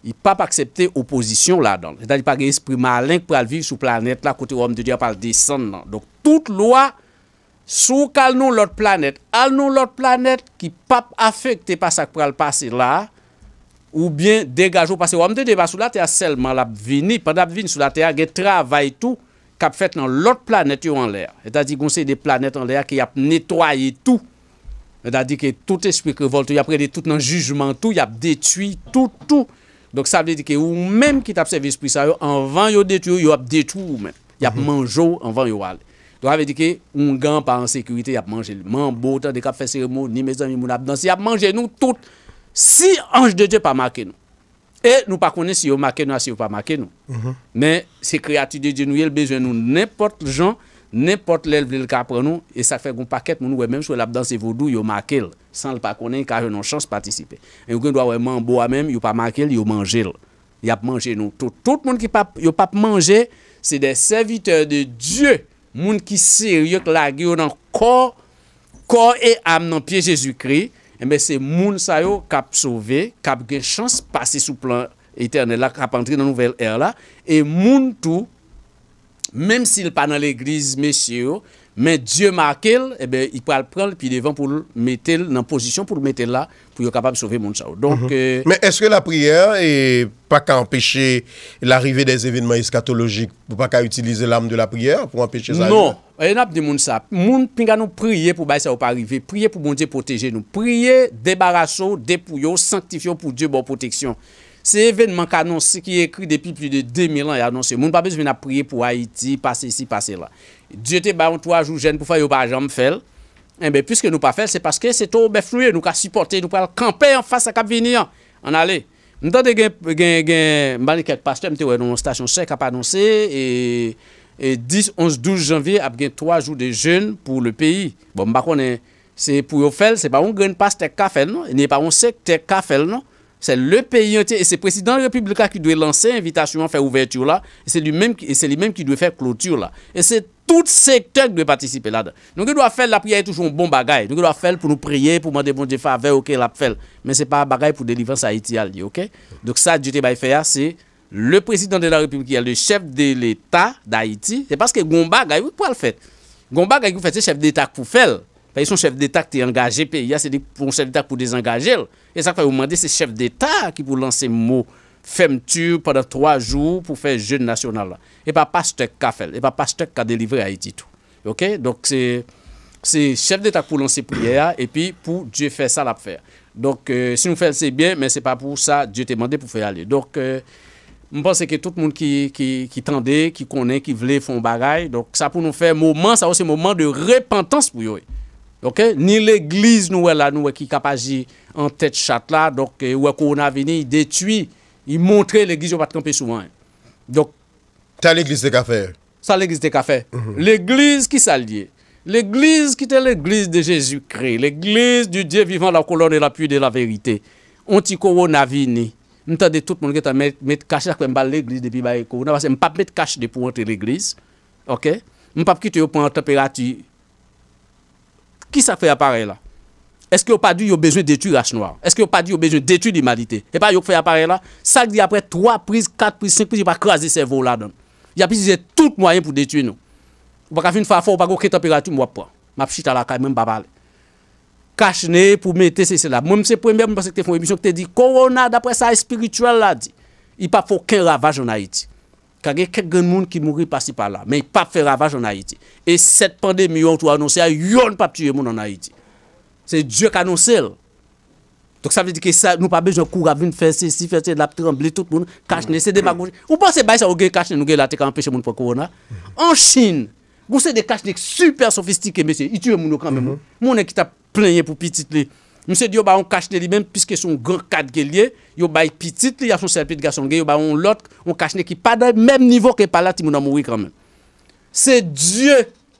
il pas accepté opposition là-dedans. C'est-à-dire pas esprit malin pour vivre sur planète là côté royaume de Dieu pas descendre. Donc toute loi Sou kal nou lot planet, al nou lot planet ki pap afek te pasak pral pase la, ou bien degajo pase. Ou amde de basou la te a selman lap vini, padap vini sou la te a ge travay tou kap fet nan lot planet yo an lè. E da di kon se de planet an lè ki yap netoye tou. E da di ke tout esprit krevolte yo, apre de tout nan jujman tou, yap detui tou tou. Donk sa ap de di ke ou menm ki tap se vespri sa yo, anvan yo detu yo, yo ap detu ou menm. Yap mhm. manjou anvan yo alè. Donc, ça veut que, un gang pas en sécurité, il a mangé le mambo, tant de cap faire cérémonie, mes amis, mon abdans, il a mangé nous tout. Si ange de Dieu pas marqué nous. Et nous pas connaissons si vous marquez nous, si vous pas marqué nous. Mhm. Mais c'est créatif de Dieu, nous, il besoin de nous, n'importe gens, n'importe l'élève cap prend nous, et ça fait un paquet, nous, même si la danse vaudou, il a marqué sans le pas connaître, car il a une chance de participer. Et vous doit vraiment à même, il pas marqué, il a mangé. Il a mangé nous. Tout, tout le monde qui n'a pas mangé, c'est des serviteurs de Dieu. Les gens qui sérieux, dans le corps et l'âme dans le pied de Jésus-Christ, c'est les gens qui ont sauvé, qui ont eu la chance de passer sous le plan éternel, qui sont entré dans la nouvelle ère. Et les gens, même s'il ne sont pas dans l'église, messieurs, mais Dieu marque, eh ben, il peut le prendre puis devant pour le mettre en position pour le mettre là pour être capable de sauver mon chao. Donc, mhm. euh, Mais est-ce que la prière est pas qu'à empêcher l'arrivée des événements eschatologiques, pas qu'à utiliser l'âme de la prière pour empêcher ça Non, Il y a des gens qui prier pour que ça pas arriver, prier pour bon Dieu protéger nous, prier débarrasser, dépouiller, sanctifier pour Dieu bonne protection. C'est événement qui est écrit depuis plus de 2000 ans et annoncé. gens pas besoin de prier pour Haïti, passer ici, passer là. Dje te ba yon 3 jou jen pou fwa yo pa jom fel. Ebe, pwiske nou pa fel, se paske se tou be fruye. Nou ka supporte, nou pa al kampe an fasa kap vini an. An ale. Mwen tante gen, gen, gen, gen, maniket pastem te wè nou stasyon chèk ap anonse. E, e, 10, 11, 12 janvye ap gen 3 jou de jen pou le peyi. Bon, bako nen, se pou yo fel, se pa yon gen pastek ka fel nou. E ne pa yon sek tek ka fel non? nou. C'est le pays et c'est le président de la République qui doit lancer l'invitation, faire ouverture là. C'est lui-même qui, lui qui doit faire clôture là. Et c'est tout secteur qui doit participer là-dedans. Donc, il doit faire la prière toujours un bon bagage. Donc, il doit faire pour nous prier, pour demander bon Dieu faveur, ok, la fait. Mais ce n'est pas un bagage pour délivrance Haïti, ok? Donc, ça, Dieu te c'est le président de la République, le chef de l'État d'Haïti. C'est parce que Gomba, il peut le faire. Gomba, il faire c'est chef d'État pour faire. Ben, ils sont son chef d'État qui est engagé, pays, c'est des chefs d'État pour désengager. Et ça, vous demander, c'est chef d'État qui pour lancer mot fermeture pendant trois jours pour faire jeûne national. Et pas pasteur qui a fait, et pas pasteur qui a délivré Haïti tout. OK? Donc, c'est c'est chef d'État pour lancer prière et puis pour Dieu faire ça, la Donc, euh, si nous faisons, c'est bien, mais c'est pas pour ça Dieu t'a demandé pour faire aller. Donc, euh, je pense que tout le monde qui, qui, qui tendait, qui connaît, qui voulait, font bagaille. Donc, ça pour nous faire moment, ça aussi un moment de repentance pour eux. Ni l'eglise nou wè la nou wè ki kap aji An tet chat la Ou eh, wè koronavini, i detui I montre l'eglise yo pati anpe souman Ta l'eglise de kafe Sa l'eglise de kafe mhm. L'eglise ki sa liye L'eglise ki te l'eglise de Jezu kre L'eglise du die vivant la kolon e la pui de la verite Antikoronavini Mwen tade tout mwen gen ta met kache Akwen ba l'eglise de bi baye koronavini Mwen pap met kache de pou ante l'eglise Mwen pap ki te yo pou ante perati Qui ça fait apparaître là Est-ce que vous pas dit qu'il a besoin d'études race noire Est-ce que vous pas dit qu'il a besoin d'études l'humanité Et pas vous fait apparaître là Ça dit après 3 prises, 4 prises, 5 prises, il pas craser cerveau là-dedans. Il a utilisé tout moyen pour détruire nous. Ou pas faire une fois fort, pas pas aucune température, moi pas. Ma chita la caille, même pas parler. Cache pour mettre c'est là. Moi, c'est premier, parce que tu fais une émission qui te dit Corona, d'après ça, spirituel là dit. Il pas aucun ravage en Haïti. Kage kek gen moun ki mouri pasi pala, men pap fe ravaj an Haiti. E set pandemi yon tou anonser, yon pap tue moun an Haiti. Se djok anonser. Tok sa ve di ke sa nou pa bej yo kou gavoun fense, si fense, la pte ramble, tout moun mm. mm. kachne. Ou pan se bay sa ou gen kachne nou gen la te ka anpeshe moun pou korona. An mm. chine, gouse de kachne super sofistike mese, itue moun yo kambem. Moun e ki ta plenye pou pi title... Mwen se di yo ba yon kachne li men, piske son gran kat ge liye, yo ba yon pitit li, ya son serpit ga son gen, yo ba yon lot, yon kachne ki pa da, menm nivou ke pala ti moun amou wikran men. Se Diyo,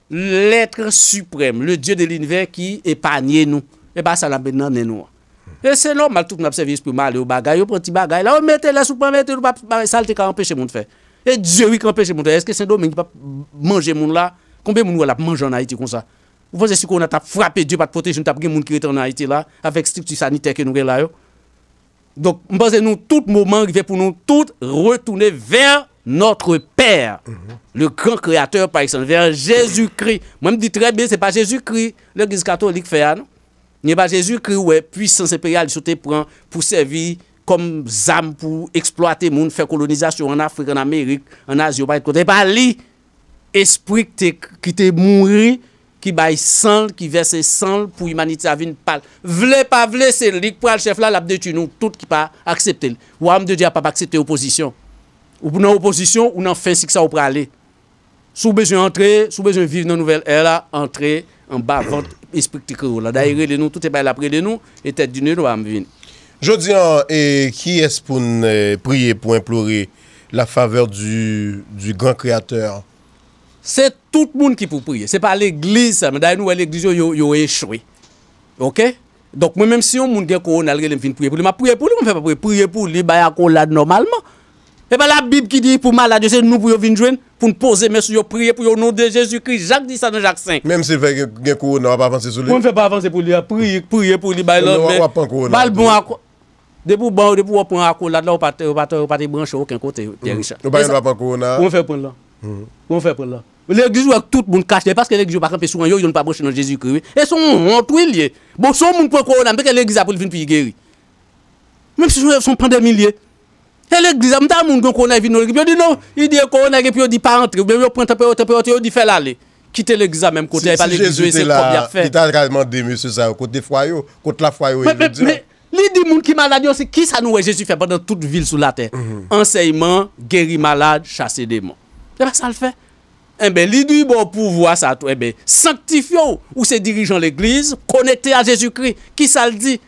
letre suprem, le Diyo de l'inver ki epanye nou, e ba salambe nan enou. E se nou mal touk nou apsevi espou mal, yo bagay, yo poti bagay, la ou mette la soupran, mette loupa, salte ka anpeche moun te fe. E Diyo wikran peche moun te fe, eske sen do men yon pa manje moun la, konbe moun wala manje anay ti kon sa? Mwen panse si kon an ta frape Diyo pat protej Mwen ta pre moun kirete an an iti la Afek stik tu sanite ke nou re la yo Donk mwen panse nou tout mouman Rive pou nou tout retoune Ver notre per Le gran kreator par exemple Ver Jezu kri Mwen m di trebe se pa Jezu kri Le giz kato li kfe an Nye pa Jezu kri we Pwis san seperi alisote pran Pou servi kom zam pou Eksploate moun Fer kolonizasyon an Afrika An Amerik An Asyo E pa li Espri ki te mounri ki bay sanl, ki vese sanl pou imanit sa vin pal. Vle pa vle se lik pral cheflal ap detu nou tout ki pa akseptel. Ou am de di ap ap akseptel oposisyon. Ou pou nan oposisyon ou nan fensik sa ou pral le. Sou bezon entre, sou bezon vive nan nouvel era, entre, an ba vant isprik te kre ou la. Daire le nou, tout e bay la pre le nou, etet di nou ou am vin. Jodian, e ki es pou priye pou implore la faveur du gran kreator? Set tout le monde qui peut prier. Ce n'est pas l'église, mais d'ailleurs, nous, l'église, a échoué. OK? Donc, moi-même, si on a un corona, je viens prier pour lui. Je prier pour lui, on ne fait pas prier. Prier pour lui, bah, il y a un normalement. Et pas bah, la Bible qui dit pour malade, c'est nous pour venir joindre, pour nous poser, mais sur prier pour le nom de Jésus-Christ. Jacques dit ça dans Jacques 5. Même si fait un corona, on ne va pas avancer sur lui. On ne fait pas avancer pour lui, prier, prier pour lui, bah, ne bah, va pas corona. Pas le bon accord. Debout, bon, debout, on prend un accord là, on ne va pas brancher aucun côté. Mm-hmm. On ne va pas corona. On fait prendre là. Mm-hmm. On fait prendre là. L'église où tout le monde caché parce que l'église par exemple souvent ils ne pas prêcher dans Jésus-Christ. Et son honte oui lié. Bon son monde pour corona mais que l'église a pour venir guérir. Même si son pandémie milliers, Et l'église a m'ta monde corona vient dans l'église. Dit non, il dit corona et puis il dit pas rentrer, Mais il prend température, il dit faire l'aller. Quitter l'église même côté pas l'église c'est propre affaire. Il t'a demandé monsieur ça côté foyer, côté la foyer il dit. Hein. di moun qui malade c'est qui ça nous Jésus fait pendant toute ville sur la terre. Mhm. Enseignement, guérir malade, chasser démons. C'est pas ça le fait eh bien, l'idée bon pouvoir, ça, toi. eh bien, sanctifiez ou ces dirigeants l'église, connectés à Jésus-Christ, qui ça le dit?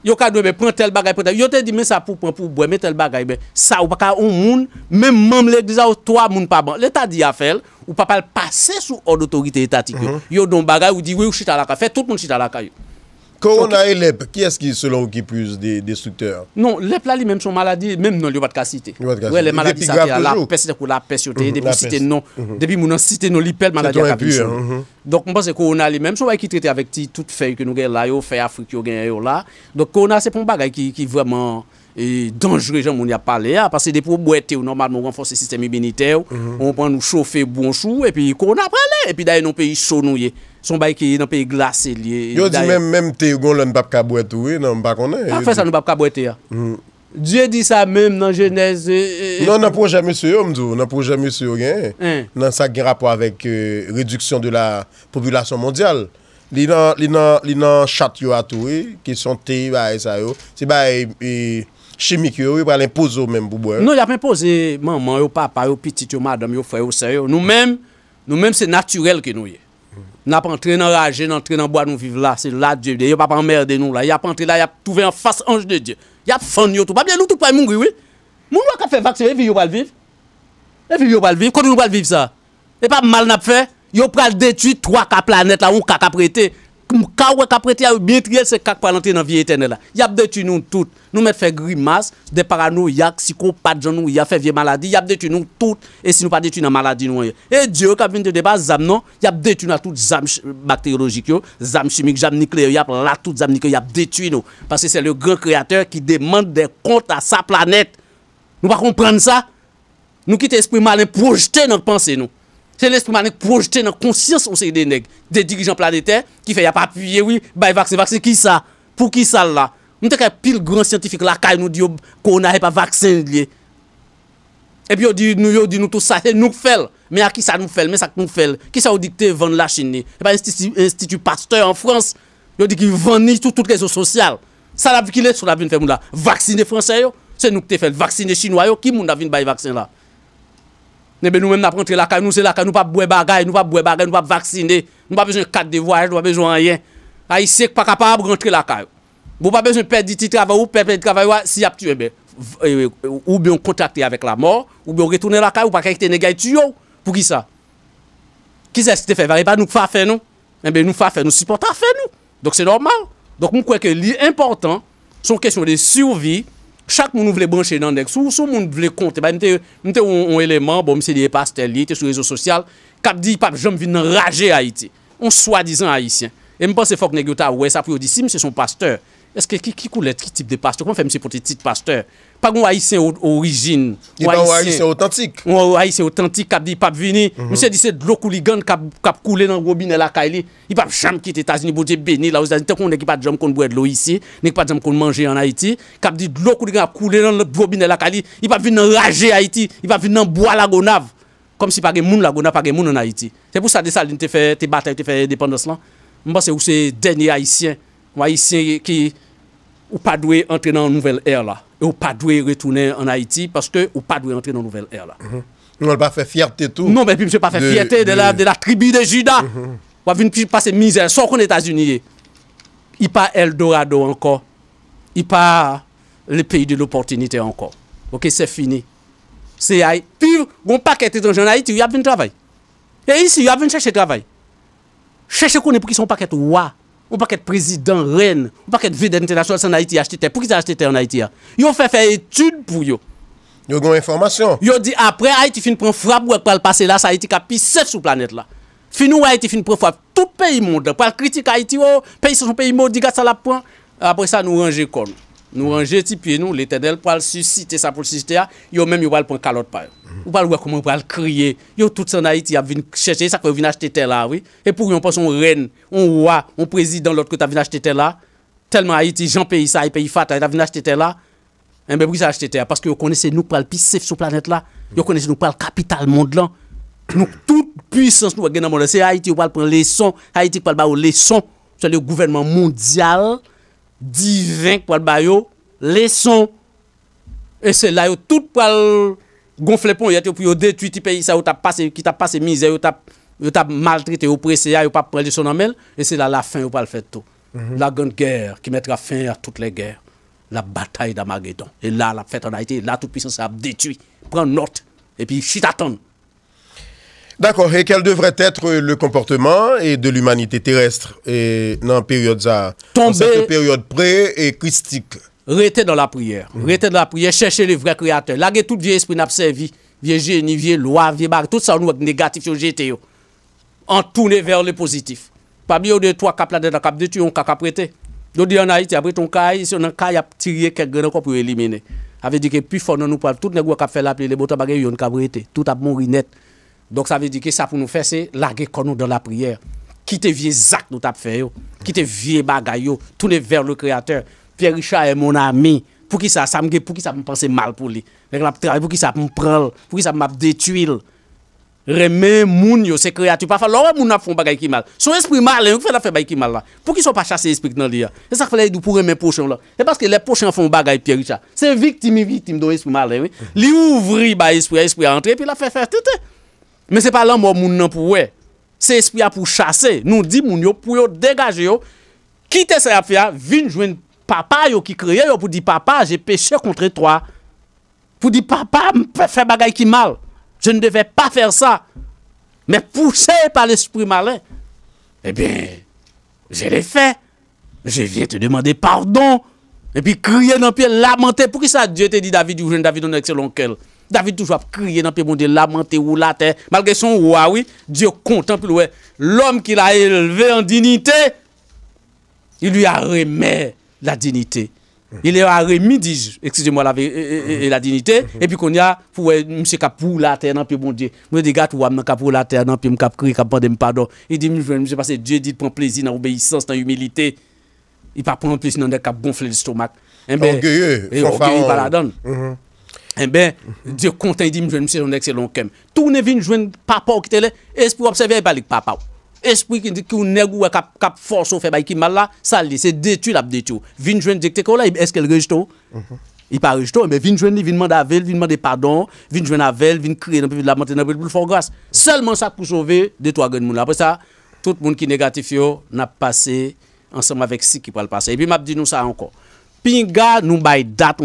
Yo ka dwe, ben, prend tel bagay, prend tel. Yo te dit, mais ça pour prendre pour boire, mais tel bagay, ben, ça ou pas ka un moun, même même l'église, ou trois moun pas bon. L'état dit à faire, ou pas pas passer sous ordre d'autorité étatique. Mm -hmm. Yo don bagay, ou dit, oui, ou à la ka, fait tout moun à la ka, Korona e lep, ki eski selon ki plus destukteur? Non, lep non, la li menm son maladi, menm non li wad kasi te. Wè, le maladi sa te a la pes, te kou la pes yo te, depi mounan site nou li pel maladi a kapi chou. Donk mwen panse korona li menm, son wè ki trete avèk ti, tout fey ki nou gen la yo, fey afrik yo gen yo la. Donk korona se pon bagay ki vèman danjre jan moun ya pale ya, parce depi ou mwen te ou normal moun renforse sistem imenite ou, moun pan nou chofe bon chou, epi korona pale, epi daye nou pe yi so nou ye. Son bayi kiye nan peye glase liye. Yo di menm menm te yu gon lè nbap kabwè touye nan mbakonè. An ah, fè sa nbap kabwè te ya. Diyè di sa menm nan jenèze. Non nan pou jèmè sou yon mdou. Nan pou jèmè sou yon gen. Nan sa gen rapwa avèk reduksyon de la populasyon mondyal. Li nan chat yu atouye ki son te yu bayi sa yo. Si bayi chimik yu yu yu pralèm pouzo menm poubo. Non yap impouze manman yu papa yu pitit yu madam yu fè yu se yo. Nou menm se naturel ki nou yè. N ap entre nan raje, nan entre nan bo a nou vive la. Se la die vide. Yo pa pa emmerde nou la. Yo ap entre la, yo ap touve an fase anje de die. Yo ap fande yo tou. Pa bien nou touk pa yon moun griwi. Moun wak a fe vakse, e vi yo bal vive. E vi yo bal vive. Konou yo bal vive sa. E pa mal nap fe. Yo pral detui 3 ka planet la ou kaka prete. mou ka wè ka prete a ou bi etrièl se kak pa lantè nan vie etenè la. Yap detu nou tout. Nou mè fè gri mas, de paranou, yak, psiko, pat jan nou, yap fè vie maladi, yap detu nou tout, e si nou pa detu nan maladi nou an ye. E diyo, ka bin te deba, zam nou, yap detu nou a tout zam bakteriologik yo, zam chimik, zam nikle, yap la tout zam nikle, yap detu nou. Pase se le grè kreatèr ki demande de konta sa planèt. Nou pa komprende sa, nou ki te esprime alè projete nan panse nou. Se lèst pou manèk projete nan konsyans ou se y denèk. De dirijan planete, ki fè ya pa apuyye, oui, baye vaksen, vaksen ki sa? Po ki sa la? Mwen te kè pil gran sientifik la kaj nou diyo konare pa vaksen liye. E pi yo di nou tou sa, se nou k fèl. Men a ki sa nou fèl, men sa k nou fèl. Ki sa ou dik te ven la chine? E pa institut pasteur an frans, yo di ki veni tout tout leso sosyal. Sa la vi ki lè, sou la vin fè mou la. Vaksine fransè yo, se nou k te fèl. Vaksine chinois yo, ki moun la vin baye vaksen la? mais eh ben, nous-mêmes, nous la caille, nous, c'est la caille, nous pas boire bagaille, nous pas boire bagaille, nous pas vacciner, nous pas besoin de carte de voyage, nous pas besoin de rien. Haïtien pas capable de rentrer la caille. Vous pas besoin de perdre du travail ou perdre du travail si y a tué, ou bien contacter avec la mort, ou bien retourner la caille, ou pas quelque les tuyo Pour qui ça? Qui c'est ce que fait? Il pas nous faire faire, non? mais eh ben nous faire faire, nous supporter faire, nous. Donc, c'est normal. Donc, je crois que l'important, c'est une question de survie. Chak moun nou vle banshe nan dek, sou moun nou vle kont, te ba mte yon eleman, bon mse diye paste li, te sou rezo sosyal, kap di pap jom vin nan raje a iti. On swa dizan a iti. E mwen pan se fok negyota wè, sa pou yon disi mse son pasteur. Eske ki kou let ki tip de pasteur? Kwa mwen fèm se poti tit pasteur? Pag mwen wahi se orijin. Iba wahi se otantik. Mwen wahi se otantik kap di pap vini. Mwen mhm. se dise dlo kou ligan kap koule nan robine la kaili. Iba chanm ki te tazini bouje beni la ouze tazini. Tenkou mwen ne ki pa djam kon bouye dlo isi. Ne ki pa djam kon manje an Haiti. Kap di dlo kou ligan kap koule nan robine la kaili. Iba vini nan raje Haiti. Iba vini nan bwa la gonav. Kom si pa gen moun la gonav, pa gen moun an Haiti. Se pou sa de sa li te fè te bat un Haïtien qui ou pas doué entrer dans une nouvelle ère là. Et ou pas doué retourner en Haïti parce que ou pas doué entrer dans une nouvelle ère là. Mm -hmm. pas fait fierté tout. Non, mais puis monsieur pas fait de, fierté de, La, de la tribu de Judas. Mm -hmm. On va passer misère, sauf qu'on États-Unis. Il pas Eldorado encore. Il pas le pays de l'opportunité encore. Ok, c'est fini. C'est Haïti. Puis, on paquet étranger en Haïti, il y a un travail. Et ici, il y a un chercher travail. Chercher qu'on est pour qu'ils sont paquet. Waouh! Ou pa ket prezidant ren. Ou pa ket viden international san Haiti a chete te. Pou ki sa chete te an Haiti a? Yo fe fe etude pou yo. Yo gon informasyon. Yo di apre Haiti fin pren frap wak pa al pase la sa Haiti kapi sef sou planet la. Fin nou Haiti fin pren frap tout peyi monde. Pa al kritik Haiti wou. Oh, peyi sa son peyi mode. Diga sa la pon. Apre sa nou ranje kon. Nou anje ti piye nou, l'Eternel, pral susite sa pou susite a, yo menm yo wal pon kalot par. Wal wakouman, pral kriye, yo tout san Haiti a vin chese, sa kwen vin achete te la, oui. E pou yon pason ren, on wwa, on prezidant l'ot kwen ta vin achete te la, telman Haiti jan peyi sa, ay peyi fat, ay ta vin achete te la, enbebri sa achete te a, paske yo konesse nou pral pis sef sou planet la, yo konesse nou pral kapital mond lan, nou tout pwisans nou wak genan moun la, se Haiti wal pon leson, Haiti pral ba ou leson, se li yo gouvenman mondyal, Di venk pou al bayo, leson. E se la yo tout pou al gonflepon, yate yo pou yo detuiti peyi sa yo tap pase, ki tap pase mizè, yo tap maltrite, yo pou ese ya, yo pa prele son amel, e se la la fin yo pou al fetou. Mhm. La gant gèr, ki mette la fin a tout le gèr. La batayi da magedan. E la la fetou anayite, e la tout pisan sa ap detuit. Pren not, e pi shitaton. D'accord. Et quel devrait être le comportement et de l'humanité terrestre et dans période ça Tomber, cette période pré et christique. Rêter dans la prière. Mm dans la prière, chercher le vrai créateur. Là, tout vieux esprit n'a servi, vieux génie, vieux loi, vieux bar, tout ça nous négatif yo le En tourner vers le positif. Pas bien de toi cap là dedans cap de tu on cap prêter. Donc dit en Haïti après ton cas ici on a cas y a tiré quelques grenades pour éliminer. Avait dit que plus fort nous pas tout négro qui fait l'appel, les bottes bagages un cap prêté. Tout a mourir net. Donc ça veut dire que ça pour nous faire, c'est larguer nous dans la prière. Quitter vieux Zach nous tap fait yo. Quitter vieux bagaille yo. Tourner vers le Créateur. Pierre Richard est mon ami. Pour qui ça, ça me pour qui ça me penser mal pour lui. Pour qui ça me prend, pour qui ça me détruit. Remets moun yo c'est créatif. Pas faire l'homme moun ap fon bagay qui mal. Son esprit mal, il faire la bagaille qui mal Pour qui sont pas pas chase esprit dans ça C'est ça sak fallait pour yon pou là. C'est parce que les le font fon Pierre Richard. C'est victime victime victime don espri mal Lui Li ouvri ba puis il a fait il la fait faire tout. Hein. Mais c'est pas l'homme l'homme moun nan pou we. Se esprit a pou chasser. Nous di moun yo pou yo dégager yo. Quitte se a qui a, vin papa yo ki kreye yo pou di papa, j'ai péché contre toi. Pour di papa, mal. Je ne devais pas faire ça. Mais poussé par l'esprit malin. Eh bien, je l'ai fait. Je viens te demander pardon. Et puis crier dans le pied, lamenter. Pour ça Dieu te dit David, ou jeune David, on excellent David toujours a crié dans le monde, lamenté ou la terre. Malgré son roi, oui, Dieu contemple l'homme qu'il a élevé en dignité. Il lui a remis la dignité. Il lui a remis, dis je excusez-moi, la, la dignité. Et puis qu'on y a, pour monsieur Kapou la terre, pied de bon Dieu. Moi, des gars, tu vois, Kapou la terre, dans puis m'kap crier, cap, de pardon. Il dit, monsieur, parce que Dieu dit, prends plaisir dans l'obéissance, dans l'humilité. Il pas prendre plaisir dans des cap gonfler l'estomac. Eh orgueilleux. Eh, orgueilleux, il va la donne. Mm-hmm. Mbe, eh diyo konten di mjwen mse yon ekselon kem. Tounen vin jwen papaw ki te le, espri obseve yon palik papaw. Espri ki yon negu wak ap foso fe bay ki mal la, sali. Se detu la ap detu. Vin jwen dik te ko la, eske l rejto? Y pa rejto, yon men vin jwen li, vin man de avel, vin man de padon, vin jwen avel, vin kre nan pevi de la mante nan pevi, pou l forgras. Selman sa pou sove, detwa gen moun la. Apo sa, tout moun ki negatif yo, nap pase, ansenman vek si ki pal pase. E pi map di nou sa anko. Pi yon ga, nou mbay dat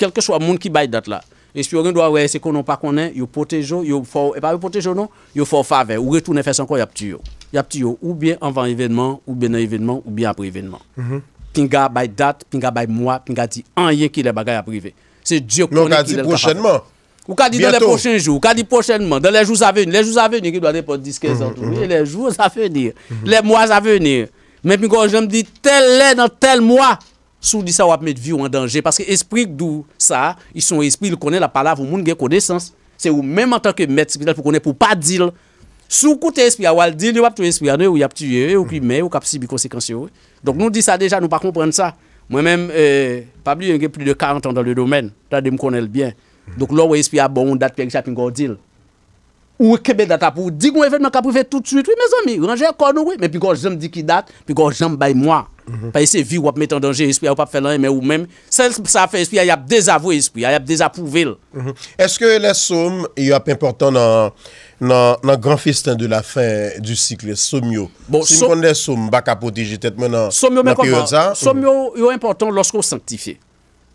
Kèlke chwa moun ki bay dat la. Espio rin do a wè, se konon pa konen, yo pote jo, yo fò, e pa wè pote jo non, yo fò fave, ou retounen fè san kon, ya pti yo. Ya pti yo, ou bien anvan evenman, ou bien an evenman, ou bien apre evenman. Mhm. Pinga bay dat, pinga bay mwa, pinga di anye ki le bagay aprive. Se Diyo konen ki le kapate. Mwen ka di prochenman. Ou ka di do le prochenjou, ou ka di prochenman, do le jouz avèny, le jouz avèny ki do anè po diskezantou. Le jouz avèny, le mwa zavèny. Men pinga ou Sou di sa wap met vi ou an danje. Paske espri kdou sa, son espri l kone la palav ou moun gen kone sens. Se ou menm an tanke met espri l pou kone pou pa dil. Sou koute espri a wal dil, wap tou espri ane ou yap tuye ou ki me ou kap si bi konsekansi ou. Donk nou di sa deja, nou pa komprenne sa. Mwen menm, eh, pabli yon gen pli de 40 an dan le domen. Ta de m konel bien. Donk lor wè espri a bon, dat pi ekja pin kou dil. Ou kebe dat apou. Ou di kou evetman kapri fe tout suite. Ou nanje akon ou we. Pi kou jem di ki dat, pi k Mhm. Pa ese vi wap met an danje espri a wap ap felan Mè ou mèm, sel sa fe espri a yap Dezavou espri, a yap dezapouvil mhm. Eske le soum yo ap important Nan gran fistan De la fin du sikle, soum yo bon, Si mwen kon le soum baka potijetet Mè nan peyo za Soum mhm. yo yo important losko sanktifiye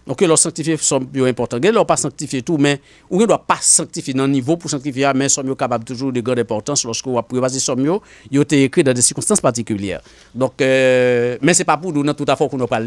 Donc, leur sanctifier sont plus importants. Ils ne pas sanctifier tout, mais on ne doit pas sanctifier dans le niveau pour sanctifier, mais sont capables toujours de grande importance lorsque vous avez sont mieux, ils ont été écrits dans des circonstances particulières. Donc, euh, mais ce n'est pas pour nous, tout à fait, qu'on n'a pas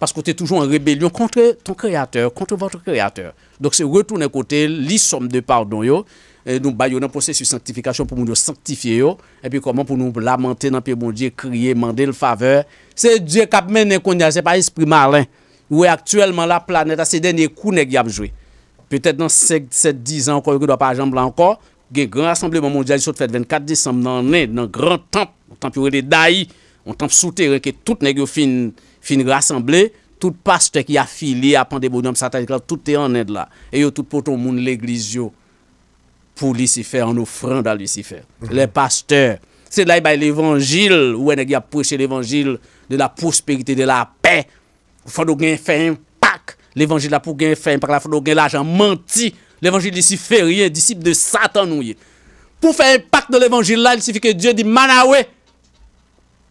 Parce que tu es toujours en rébellion contre ton créateur, contre votre créateur. Donc, c'est retourner côté les de pardon. Yo, et nous baillons un processus de sanctification pour nous sanctifier, et puis comment pour nous lamenter dans le bon Dieu, crier, demander le faveur. C'est Dieu qui a mené, ce n'est pas l'esprit malin. Ouwe, aktuelman la planet a se denye kou negy apjwe. Petet nan 7-10 an kon, yo ge dwa pa jamb la ankon, ge gran asembleman mondialisot fèd 24 disemblan anè, nan gran temp, nan temp yore de dayi, nan temp soute reke, tout negyo fin rassemblé, tout pastè ki afili, apande bonanm satanik la, tout te anèd la. E yo tout poton moun l'eglizyo pou Lucifer, an ofranda Lucifer. Le pastè, sed la y bay l'evangil, ouwe negy appreche l'evangil de la prosperité, de la paix, faut gagner fè un pacte L'évangile là pour gagner fait un pacte là faut gagner l'argent menti. L'évangile ici fait rien, disciple de Satan nous. Pour faire un pacte de l'évangile là, il suffit que Dieu dit Manawe.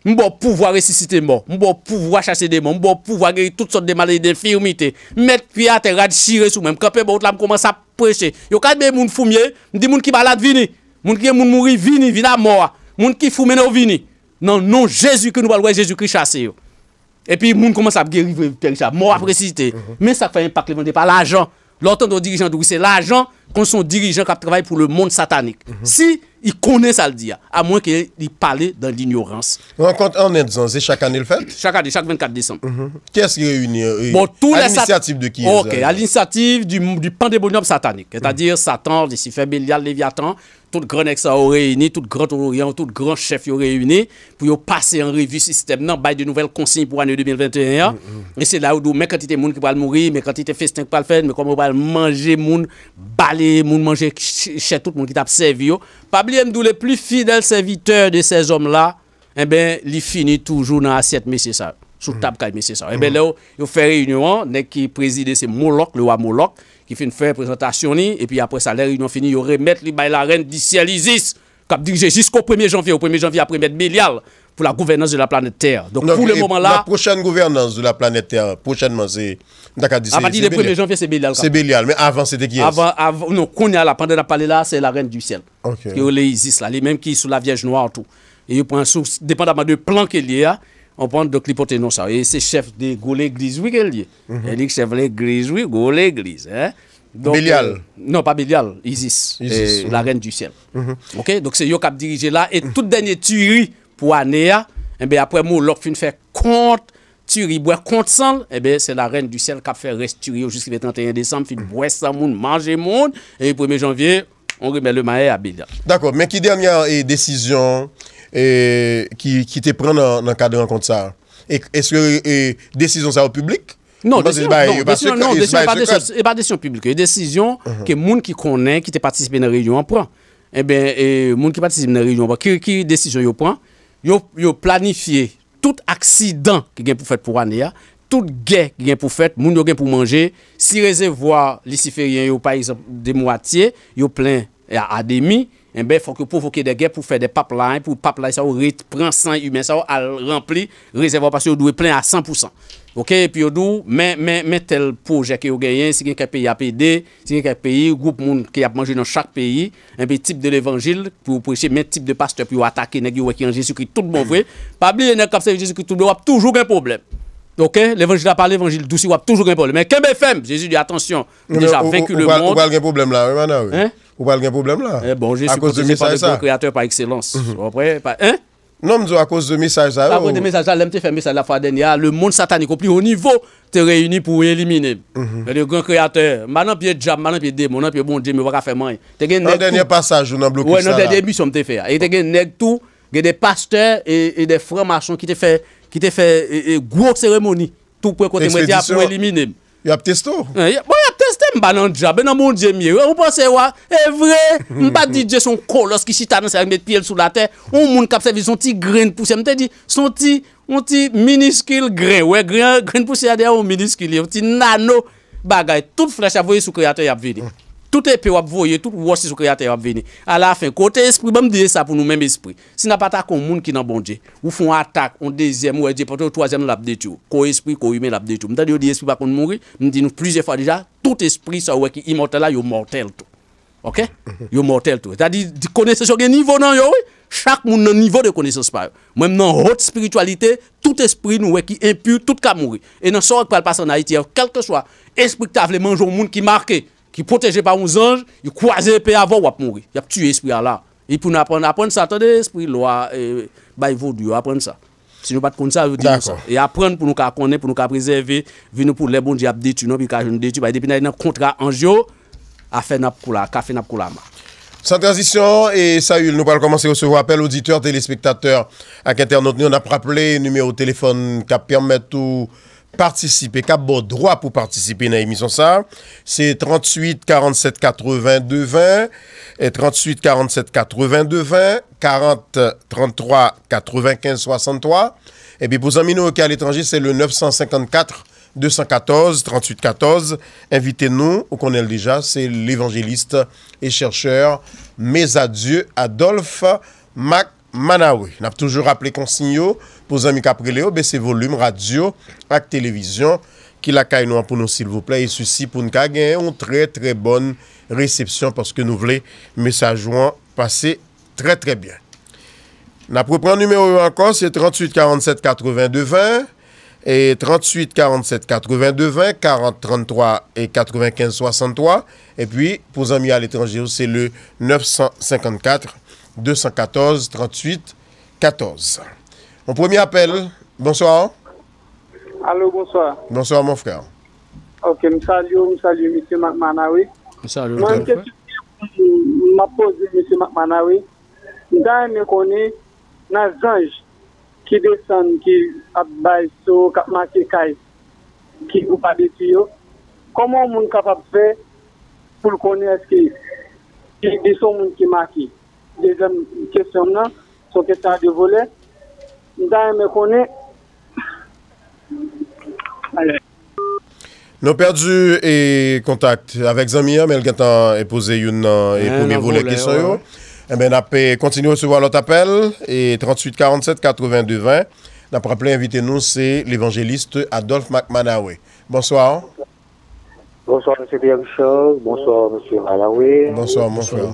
M'bo pouvoir ressusciter mort, m'bo pouvoir chasser des morts, pouvoir guérir toutes sortes de maladies d'infirmité. Mettre pied à terre, tirer sous même. Camper bon commence à prêcher. Yo quand des moun fumier, des moun qui balade vini, moun qui moun mourir vini, vina mort, moun qui fume vini. Non non Jésus que nous parlons Jésus Christ chasser. Epi moun koman sa ap gerive pericha. Mou ap resite. Men sa fayen pa klevande pa lajan. Lortan do dirijan dwi se lajan. qu'on son dirigeant qui travaille pour le monde satanique. Mhm. Si il connaît ça le dire, à moins qu'il parle dans l'ignorance. Rencontre en Inde, c'est chaque année le fait Chaque année, chaque 24 décembre. Mhm. Qu'est-ce qui réunit euh, bon, À l'initiative de qui Ok, euh, à l'initiative du, du pandémonium satanique, mhm. c'est-à-dire Satan le Satan, Lucifer, Bélial, Léviathan, tout le grand ex réuni, tout le grand Orient, tout grand chef réuni pour passer en revue système, non, bail de nouvelles consignes pour l'année 2021. Et c'est là où, mais quand de monde qui va mourir, mais a de festin qui va faire, mais comment on va manger monde, gens, Moun manje chetout, moun ki tap servyo Pabli mdou le pli fidel serviteur De sez om la Li fini toujou nan asyet mesye sa Sou tab kaj mesye sa Yo fey reyunyon, ne ki prezide se Molok Le wap Molok, ki fin fey prezentasyon ni E pi apre sa, le reyunyon fini Yo remet li bay la ren di sializis Kap dirije, jisk ou premye janvye Ou premye janvye apremet belial pour la gouvernance de la planète Terre. Donc, pour le moment là. La prochaine gouvernance de la planète Terre, prochainement, c'est. À partir du 1er janvier, c'est Bélial. C'est Bélial, mais avant, c'était qui avant, avant, Non, qu'on a là, pendant la parler là, c'est la reine du ciel. Okay. Qui est Isis là, les mêmes qui sont la Vierge Noire, tout. Et prend dépendamment de plan qu'il y a, on prend de clipoter non ça. Et c'est chef de l'église, oui, qu'elle y mhm. elle dit chef de l'église, oui, go l'église. Hein? Donc, Bélial. Euh, non, pas Bélial, Isis, Isis. la reine du ciel. Mhm. Ok, donc c'est Yo qui dirigé là. Et toute dernière tuerie pou ane a, ebe apre mou lòk fin fè kont, turi bwè kont san, ebe se la ren du sel kap fè resturi ou jusqu'i 31 désem, fin bwè san moun, manje moun, e 1 janvye, on remè le maè a bida. D'akor, men ki dèmyan e desisyon ki te pren nan kade renkont sa? E se desisyon sa ou publik? Non, desisyon, e ba desisyon publik, e desisyon ke moun ki konen, ki te patisipè nan reyon anpren, ebe eh eh, moun ki patisipè nan reyon anpren, ki desisyon yo pren, Yo planifiye tout aksidan ki gen pou fèt pou wane ya, tout gen ki gen pou fèt, moun yo gen pou manje, si rezevwa lisiferien yo paiz de mwatiye, yo plan ya ademi, mbe eh fok yo pou fokye de gè pou fè de paplay, pou paplay sa ou pransan yu men, sa ou al rempli, rezervopasyon yo dwe plen a 100%. Ok, pi yo dwe, mbe tel pouje ki yo gèyen, si gen kè peyi apè de, si gen kè peyi, goup moun ki ap manjè nan chak peyi, mbe tip de l'evangil, pou preche mbe tip de pastop yo atake, neg yo wè ki an jesu ki tout bon vwe, pabli yon ek apse jesu ki tout bon vwe, ap toujou gen poublem. Ok, l'évangile a parlé, l'évangile douce, il y a toujours un problème. Mais qu'est-ce que Jésus dit attention, déjà vaincu le monde. Vous parlez de problème là, Hein? Vous parlez de problème là. Eh bon, Jésus est pas le créateur par excellence. Après, mhm. hein? Non, mais à cause de message ça. À oh. cause de message ça, l'aime fait message la fois dernière, le monde satanique au plus haut niveau te réunit pour éliminer. Mhm. le grand créateur, maintenant pied diable, maintenant pied démon, maintenant pied bon Dieu, mais va faire moins. Un dernier passage, on a bloqué ça. Ouais, dans dernière on me fait. Ah. Et tu as tout, des pasteurs et des francs-maçons qui te fait Ki te fe e, e grok seremoni Tou prekote mwen te ap prelimine Y ap testo? Eh, y ap teste mba nan job, mba nan moun jemi E vre, mba DJ son kolos Ki sita nan seremet pyele sou la ter Ou moun kapsevi son ti grain pouche Son ti miniskil grain Grain pouche yade ou miniskil Nanou bagay Tout fleche avoye sou kreator y ap vide tout est va voyer, tout si ce créateur va venir. À la fin, côté esprit, bon dire ça pour nous même esprit. Si n'a pas attaque un monde qui dans bon Dieu, ou font attaque, on deuxième ou un e troisième de tout. Ko esprit, ko humain l'a détruit. M'ta dit esprit pas qu'on mourir, m'dit nous plusieurs fois déjà, tout esprit ça ouais qui immortel là, yo mortel tout. OK Yo mortel tout. C'est-à-dire connaissance au niveau nan yo oui. Chaque moun nan niveau de connaissance pa Même Mwen nan hot tout esprit nou est ki impur, tout ka mouri. Et nan sorek pal pasan na soit, yo, kelke swa, espri ta vle moun ki marqué qui protégé par un ange, il croise l'épée avant ou mourir. Il a tué l'esprit là. Et pour nous apprendre, apprendre ça, attendez, l'esprit, loi, et, bah, il faut apprendre ça. Si nous ne pas ça, vous dire ça. Et apprendre pour nous connaître, pour nous préserver, venir pour les bons dieux, détruire, puis nous nous détruire. Bah, depuis nous avons contrat en jeu, à faire nous café Ma sans transition, et Saül, nous allons commencer à recevoir appel auditeurs, téléspectateurs, avec internautes. Nous, on a rappelé le numéro de téléphone qui permet tout participer, qu'a beau droit pour participer dans l'émission ça, c'est 38 47 82 20 et 38 47 82 20 40 33 95 63 et puis pour amis nous qui à l'étranger, c'est le 954 214 38 14. Invitez-nous, on connaît déjà, c'est l'évangéliste et chercheur adieux Adolphe Mac Manawi, nap toujou rappele konsinyo pou zami kapri le ou, bese volum, radio ak televizyon ki lakay nou anpounou silvople. E sou si pou nkage yon tre tre bon recepsyon paske nou vle mesajouan pase tre tre bien. Nap repren numero ankon, se 38 47 82 20, e 38 47 82 20, 40 33 e 95 63, e pi pou zami al etranjero se le 954 92. 214-38-14 Mon premi apel Bonsoir Allo, bonsoir Bonsoir, mon frè Ok, msalyou, msalyou, mssyou, mssyou, mssyou Mwen kèpou mssyou Mwen mpou mssyou, mssyou, mssyou, mssyou Mwen kèpou mssyou Mwen kèpou mssyou Mwen kèpou mssyou deuxième question là, question de volet. Nous me connaît. Nous avons perdu le contact avec Zamia, mais elle a posé une euh, et premier volet question. Ouais. Eh bien, à recevoir l'autre appel et 38 47 82 20. Notre appelé invité nous, c'est l'évangéliste Adolphe McManawe. Bonsoir. Bonsoir, M. Pierre Richard. Bonsoir, M. Malawe. Bonsoir, mon frère.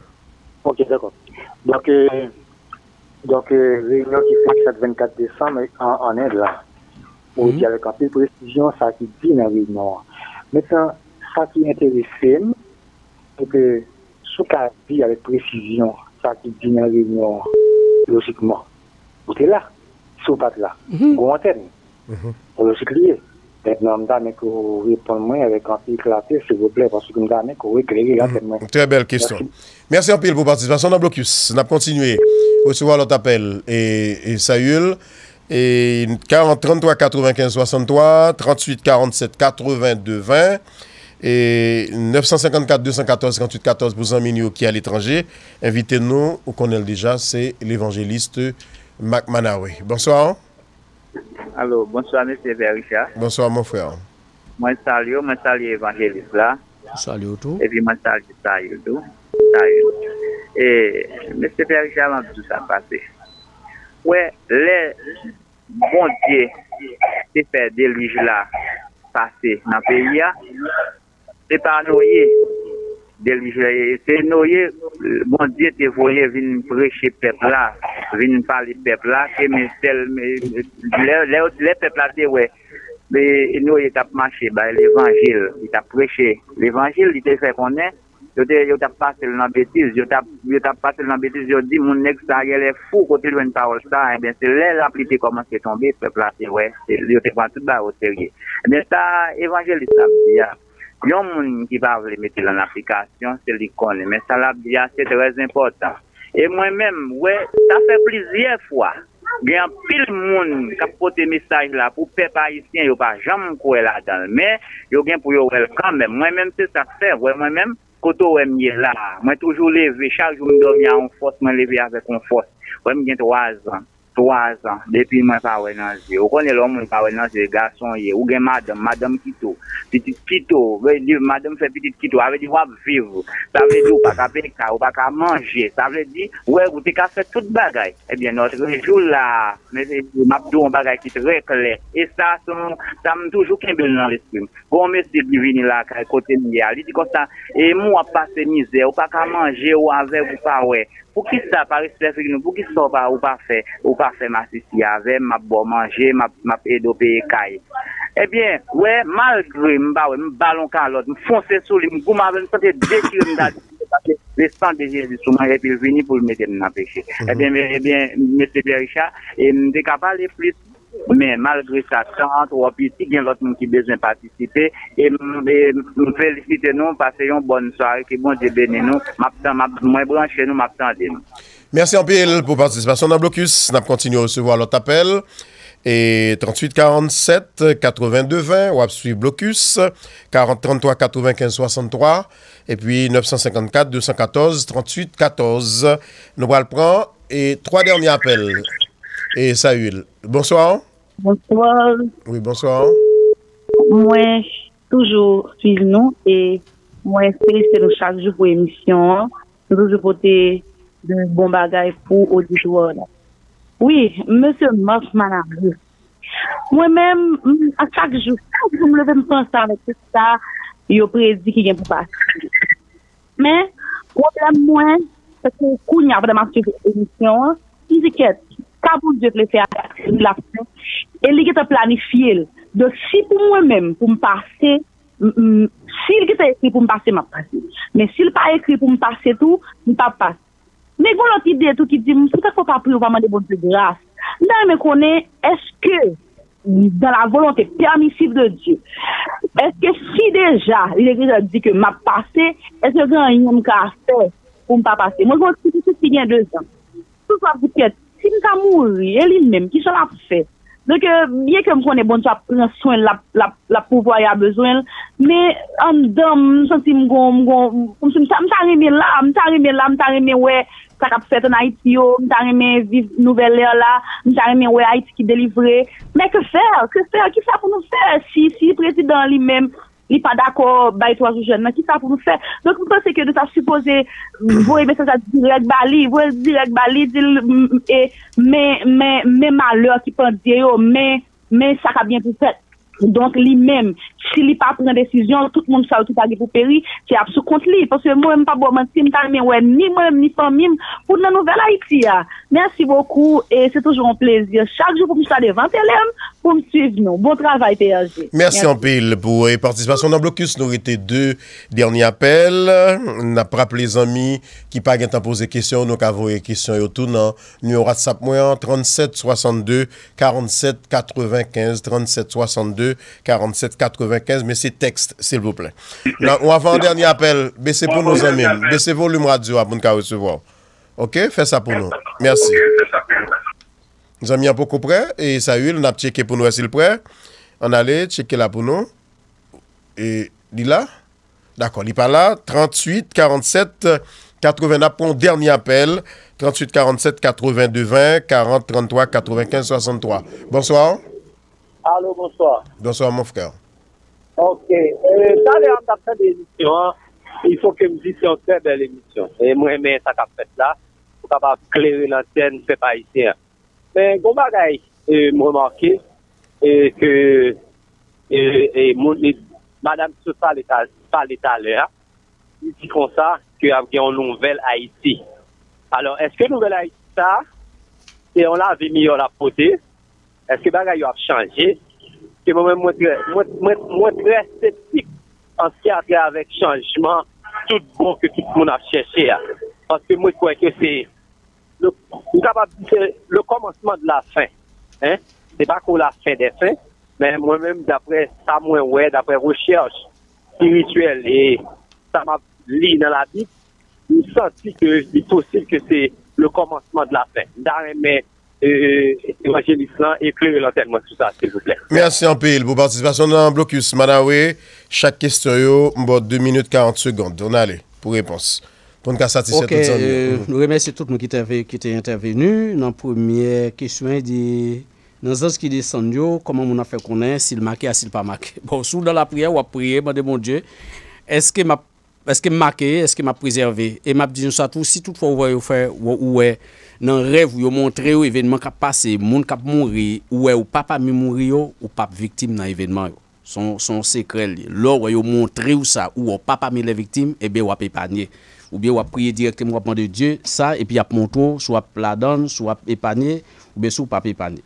Ok, d'accord. Donc, euh, donc euh, réunion qui fait le 24 décembre en, en Inde, là, où y avec un peu de précision, ça qui dit dans la réunion. Maintenant, ça qui intéresse, c'est que ce qu'a dit avec précision, ça qui dit dans la réunion, logiquement, vous êtes là, sous pas là, vous mm -hmm. antenne, répondre eh, avec un s'il vous plaît, parce que hmm, Très belle question. Merci, en pile pour participation dans Blocus. On a continué. Recevoir l'autre appel. Et, Saül, et 40, 33 95 63, 38 47 82 20. Et 954 214 58 14 pour en qui est à l'étranger. Invitez-nous, vous connaissez déjà, c'est l'évangéliste Mac Manawe. Bonsoir. alo, bonswa mese Pericha bonswa mou fwe an mwen salyo, mwen salyo evanjelis la salyo tou mwen salyo tou mese Pericha lan tout sa pase we, le bondye se pe delij la pase nan peya se panoye Del vjeye, se nou ye, bon diye te vwenye vin pou reche pepla, vin pou pali pepla, ke men sel, men, lè ou lè pepla te we. Ben, e nou ye tap mache, ba, l'evangel, li tap preche. L'evangel, li te fè konen, yo te, yo eh te pase l'anbetiz, yo te, yo te pase l'anbetiz, yo di, moun ek, sa, yè lè fou, kote lwen parol sa, ben, se lè, l'amplite koman se tombe, pepla, te we, yo te vwen tout ba, yo te vwen. Ben, sa, evangel, li sa, mwen. Yon moun ki pa vle metil an aplikasyon, selikone, men sa la biyase trez importan. E mwen men, we, sa fe plizye fwa, gen pil moun kapote misaj la pou pe pa isken, yo pa jan moun kwe la dan lme, yo gen pou yo welkan men. Mwen men se sa fe, we, mwen men, koto we mye la, mwen toujou leve, chal joun dobyan an fos, mwen leve ave kon fos, we mwen gen 3 an. 3 ans, depi mwen pa wè nanje, ou konè lò mwen pa wè nanje, gason ye, ou gen madèm, madèm Kito, piti Kito, vè di madèm fè piti Kito, avè di wap viv, sa vè di ou pa ka vekta, ou pa ka manje, sa vè di, wè, ou te ka fè tout bagay, ebyen notre, jou la, mè se, mabdou an bagay ki tè reklè, e sa son, sa mè toujou ken bel nan resprim, gò mè se divini la, kè kote miya, li di kosta, e mou apasè nizè, ou pa ka manje, ou avè, ou pa wè, pou ki sa pari spesifik nou, pou ki so pa ou pa fe, ou pa fe ma sisi ya ve, ma bo manje, ma pe dope e kaye. Ebyen, eh wè, malgrè, mba wè, mbalon ka lòd, mfonse sou li, mgou mba wè, msante dekir mdad, respante de jesu souman, epil vini pou mwete mna peche. Ebyen, eh mwete eh pericha, mde kapal e plis Mais malgré sa c'est un gen nous qui besoin participer et nous félicitons, nous félicitons, soirée, une bon soirée. Que bon je bénisse. nous. Merci en pile pour participation nou Mersi Blocus. Nous à à recevoir recevoir Et Et et 82 47 3847 8220 suivre Blocus, blocus. 4033 95 63 et puis 954 214 38 Nous allons le prendre. Et trois derniers appels. E sa yil. Bonsoir. Bonsoir. Bonsoir. Mwen toujou sive nou e mwen se se nou chak joug pou emisyon. Mwen toujou pote bon bagay pou ou di joun. Oui, mwen se mors manan. Mwen men, a chak joug sa, mwen mwen mwen mwen sa, yo prezi ki gen pou pas. Men, mwen mwen mwen se se kounya vreman si pou emisyon, ki se ket. kabou l'ye k le fè a l'akse, l'akse, el li k te planifi el, de si pou mwen mèm, pou m'passe, si il k te ekri pou m'passe, m'apasse. Men si il pa ekri pou m'passe tou, m'passe. Bon, men goun l'otide tou ki di, mou se te fò pa prou vaman de bonse glas. Nan men konen, eske, dan la volontè permissive de Diyo, eske si deja, li de grise a di ke m'apasse, eske gen yon k a fè, pou m'passe. Moun goun si si si gen de zan, sou fò ap di kèt, Si mta mouri, e li menm, ki so la pou fè? Deke, ye ke m konè bon, so ap ren soen la pouvo a ya bezwen, me, am dam, m sou si m gon, m gon, m ta reme la, m ta reme la, m ta reme wey, kak ap fèt an Haiti yo, m ta reme vive nouvel lè la, m ta reme wey Haiti ki delivre, me ke fè? Ke fè? Ki fè pou nou fè? Si, si, prezident li menm, li pa dako baye to a zo jenman ki sa pou nou fè. Donk mwen pensek yo de sa suppose, vou e besen sa direk bali, vou mm, e direk bali, men malèr ki pan diyo, men chaka bientou fè. donk li men, si li pa pren desisyon, tout moun sa ou tout agi pou peri ki apsou kont li, pou se mwen pa bo menti, mwen ni mwen, ni pan mwen pou nan nouvel Haiti ya mersi boku, e se toujoun plezyon chak jou pou mwen sa devante lem, pou mwen suiv nou, bon travay P.A.G. Mersi anpil pou e euh, participasyon nan blokus nou rete 2, derni apel naprap les ami ki pag entan pose kisyon, nou kavoye kisyon yo tou nan, nou yon ratsap mwen 37-62-47-95 37-62 47 95, mais c'est texte, s'il vous plaît. va faire avant dernier appel, baissez pour nous amis, baissez volume radio à recevoir. Ok, fais ça pour nous. Merci. Nous avons mis beaucoup près, et ça eu, on a checké pour nous, s'il prêt. On allait checker là pour nous. Et, il là? D'accord, il pas là. 38 47 89 pour un dernier appel. 38 47 82 20 40 33 95 63. Bonsoir. Allo, bonsoir. Bonsoir, Mofka. Ok. Tade, an ta prete l'emisyon, il faut que m'jit si an prete l'emisyon. Mwen men sa ta prete la, pou ka pa plele l'antenne, se pa iti. Ben, goma gay, m'remanke, e ke, e, mouni, madame se pa l'etalè, si kon sa, ki av gen nouvel haiti. Alors, eske nouvel haiti sa, e on la ve mi yo la pote, e, Est-ce que les a choses ont changé, moi-même, moi je suis très sceptique en ce qui a à avec le changement, tout bon que tout le monde a cherché. Hein. Parce que moi, je crois que c'est le commencement de la fin. Hein. C'est pas qu'on la fin des fins, mais moi-même, d'après ça, moi d'après recherche spirituelle et ça m'a mis dans la que je sens aussi que c'est le commencement de la fin. D'ailleurs, mais évangéliste là, éclairer moi, sur ça, s'il vous plaît. Merci en pile pour participation dans le blocus Manawe. Chaque question, yo, 2 minutes 40 secondes. On allez pour réponse. Pour nous satisfaire okay, tout euh, Nous remercions tout le monde qui est intervenu. Dans la première question, dit dans ce qui descend, comment on a fait connaître s'il marqué ou s'il pas marqué. Bon, sous dans la prière, ou a prié, demandé mon Dieu, est-ce que ma Eske m a kye, eske m a prezerve. E m ap dijen sa tou, si tout fwa ou wè ou fè, ou wè nan rev ou yo montre ou evenman kap pase, moun kap moun ri, ou wè ou papa mi moun ri yo, ou pap viktim nan evenman yo. Son sekrel li. Lo wè yo montre ou sa, ou wè ou papa mi le viktim, ebe wap epanye. Ou wè wap priye direkty m wap mwande dje, sa, epi ap mwonto, sou wap ladan, sou wap epanye, ou wè sou wap epanye.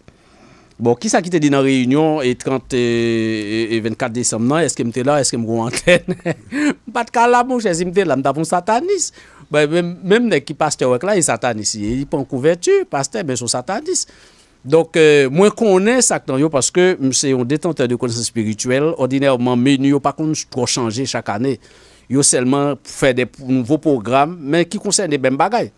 Bon, ki sa ki te di nan reyunyon e 30 e 24 desem nan, eske mte la, eske mkou antene, pat kalamou, jese mte la, mtapon satanis. Ben, menm nen ki pastewek la, yon satanis, yon pon kouvertu, paste, men son satanis. Donk, euh, mwen konen sakten yo, paske mse yon detente de konen se spirituel, odinèrman, men yo pa kon chanje chak ane, yo selman fè de nouvo program, men ki konsen de bèm bagay.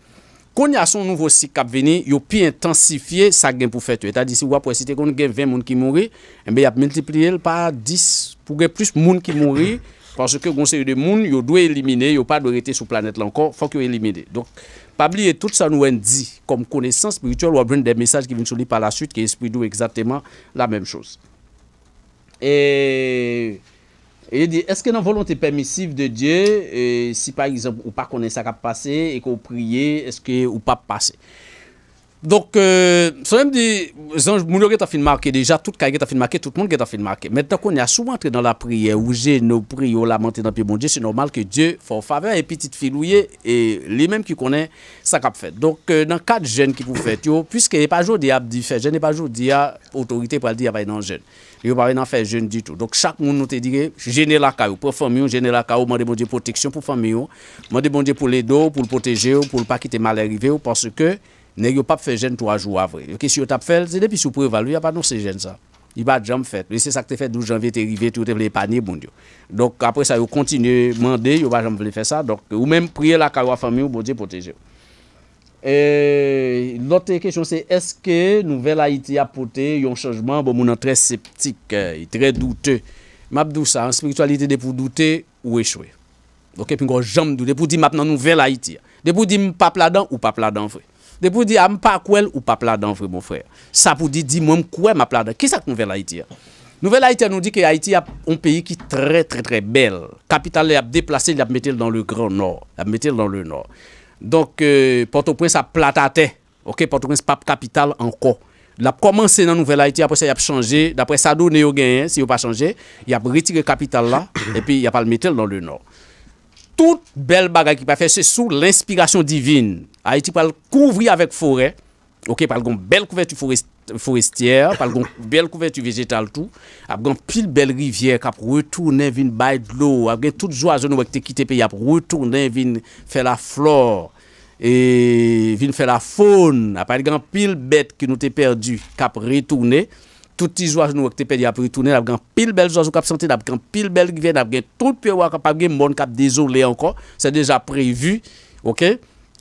Quand il y a son nouveau cycle qui vient, il a intensifier sa gain pour faire. C'est-à-dire, si qu'on avez 20 personnes qui mourent, il a multiplié par 10 pour plus de monde qui mourent. Parce que bon c'est des monde, il doit éliminer, il n'y pas de rester sur la planète encore, il faut qu'il élimine. Donc, pas oublier tout ça nous dit comme connaissance spirituelle, ou prendre des messages qui viennent sur lui par la suite, qui doit exactement la même chose. Et. Et il dit, est-ce que dans la volonté permissive de Dieu, euh, si par exemple, ou pas connaît ça qui a passé et qu'on prie, est-ce que ou pas passé Donk, euh, so yon mdi, moun yon ge ta fin marke, deja tout ka ge ta fin marke, tout moun ge ta fin marke. Metan kon yon souman tre nan la priye ou jen nou priyo la manti nan piye moun diye, se normal ke diye faw fave a yon piti filouye e li menm ki konen sa kap fete. Donk, nan kat jen ki pou fete, yon, pwiske e pa joun diye abdi fè, jen e pa joun diye otorite pou al diye apay nan jen. Yon apay nan fè jen di tout. Donk, chak moun nou te dire, jen e la ka ou, pou fèm yon, jen e la ka ou, moun de moun diye poteksyon pou fèm yon, moun de moun diye Ne yo pape fe jen to a jou avre. Ok, si yo tap fel, se depi sou prevalu, ya pa nou se jen sa. Yo ba jam fet. Se sakte fet 12 janvye, te rive, te vle panye, bon diyo. Donk apre sa yo kontinye mande, yo ba jam vle fet sa. Donk ou menm priye la karwa fami ou bo diyo poteje. E, lote kechon se eske nouvel Haiti apote yon chanjman bon mounan tre septik, eh, tre doute. Map dou sa, an spiritualite depou doute ou echwe. Ok, pin kon jam doute. Depou di map nan nouvel Haiti. Depou di pap ladan ou pap ladan vre. De pou di, pas ah, pa kouel ou pa pladan vre mon frè. Sa pou di, di mwen kouel ma pladan. Ki sa k nouvel Haiti ya? Nouvel Haiti nou di ki Haiti est un qui ki très, très, très bel. Kapital li ap deplase, li ap metel dans le Grand Nord. Ap metel dans le Nord. Donc, euh, Port-au-Prince ap platate. Ok, Port-au-Prince pas kapital anko. La komanse nan nouvel Haiti, apre sa y ap chanje, dapre sa do ne yo genyen, hein. si yo pa chanje, y ap retire kapital la, epi y pas al metel dans le Nord tout bel bagay qui pa faire, se sou l'inspiration divine. Haïti pal kouvri avèk forè, ok, pal gon belle couverture forestière, pal gon belle couverture végétale tout ap gon pile belle rivière kap retourne vin bay d'lo, ap gen tout zwa zonou wèk te kite pe, ap retournen vin fè la flore, et vin fè la faune, ap al gen pil bet ki nou te perdu kap retourner. Touti jouaj nou ak te pedi apri toune, ap gen pil bel jouaj ou kap sante, ap gen pil bel gwen, ap gen tout pi wak ap agen, moun kap dezo le anko, se deja prevu, ok?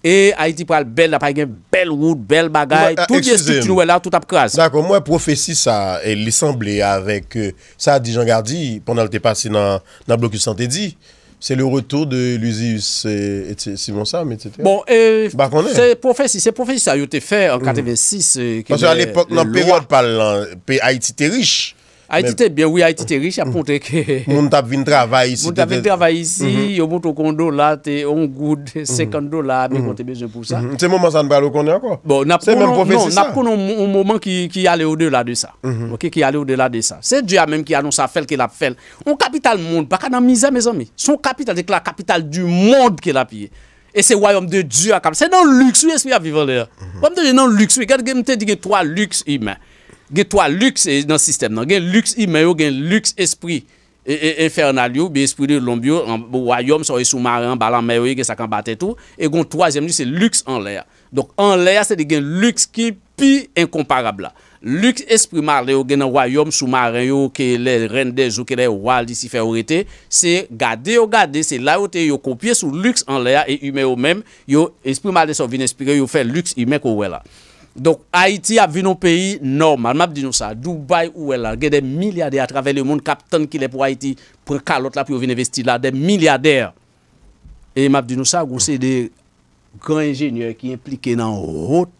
E Haiti pral bel ap agen, bel route, bel bagay, touti esti tu nou el a, tout ap kras. Zako, mwen profesi sa e lisemble avek sa euh, di jan gardi, pondan te pase nan bloku sante di. C'est le retour de Lusius et, Simon Sam, etc. Bon, euh, c'est prophétie, c'est prophétie ça a été fait en 86. Mm. Euh, Parce qu'à l'époque, dans la période, Haïti était riche. A iti te bie ou a iti te riche aponte ke... Moun tap vin travay isi. Moun tap vin travay isi, yo moun to kondo la, te on goud, se kondo la, moun te beze pou sa. Se moun man san bra lo kondi anko? Bon, napoun... Se moun profesi sa? Non, napoun an mouman ki ale ou de la de sa. Ok, ki ale ou de la de sa. Se Diyan menm ki anonsa fel ke la fel. On kapital moun, baka nan mizan mezan mi. Son kapital dek la kapital du moun ke la piye. E se woyom de Diyan kapital. Se nan lüks wè se wè a vivan lè. Wè mte je nan lüks w Gen lukse e nan sistem nan, gen lukse ime yo gen lukse espri e, e, infernal yo, bi espri de yon lombi yo, woyom so yon soumaren, balan meyo yon, gen sakan baten tou. E gon, twajem li, se lukse anlea. Donk anlea, se de gen lukse ki pi enkomparabla. Lukse espri malde yo gen woyom soumaren yo, ke le rendez yo, ke le wal disi ferwete, se gade yo gade, se la yo te yo kopye sou lukse anlea, e ime yo menm, yo espri malde so vin espri yo, fe lukse ime kowe la. Donk, Haiti ap vi nou peyi normal, mab di nou sa, Dubaï ou el la, ge de milyade a travele, moun kapten ki le pou Haiti, pou kalot la pou yo vin investi la, de milyade. E mab di nou sa, gou se de gran enjeneur ki implike nan hot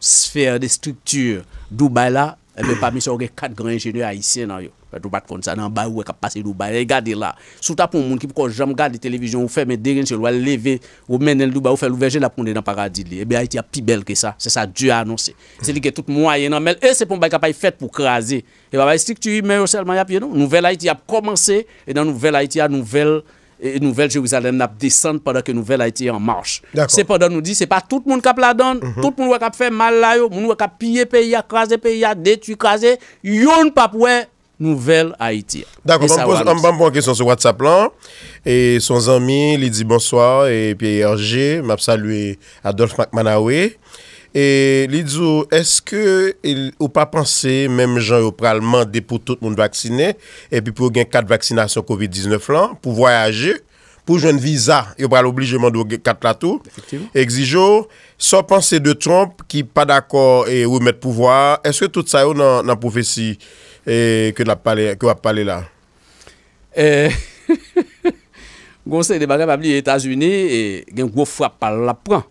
sfer de struktur, Dubaï la, ebe pa miso ge kat gran enjeneur Haitien nan yo. Fè tou bat kon sa nan bayou wè e kap pase yon ou bayou. E gade la. Souta pou moun ki pou kon jom gade televizyon ou fè mè derin se lwa leve ou menen lou bayou fè lou vejen la poun de nan paradid li. Ebe Haiti a pi bel ke sa. Se sa Dieu a annonsé. Se li ke tout mou a yon anmel. E se pou mou bayi kapay fèt pou krasé. E ba bayi stik tu yi mè yon sel mè yap yon nou. Nouvel Haiti ap komanse. E dan nouvel Haiti a nouvel. E nouvel Jérusalem nap desante padakè nouvel Haiti mhm. yon marche. Se padan nou di se pa tout moun kap la don. Tout moun wè kap fè mal la Nouvel Haiti. D'akon, anpam pou anke son se wad sa plan. E son zanmi, li di bonsoir. E pi RG, map salwe Adolphe Macmanawe. E li di ou, eske ou pa panse, mem jan yo pral mande pou tout moun vaksine, e pi pou ou gen kat vaksinasyon COVID-19 lan, pou voyaje, pou jwen viza, yo pral oblijeman dou kat lato, exijo, son panse de tromp, ki pa d'akor e ou met pouvoar, eske tout sa yo nan poufesi, E ke wap pale la? E, gonsen, de bagam ap li Etats-Unis, e gen gwo fwap pal la pran.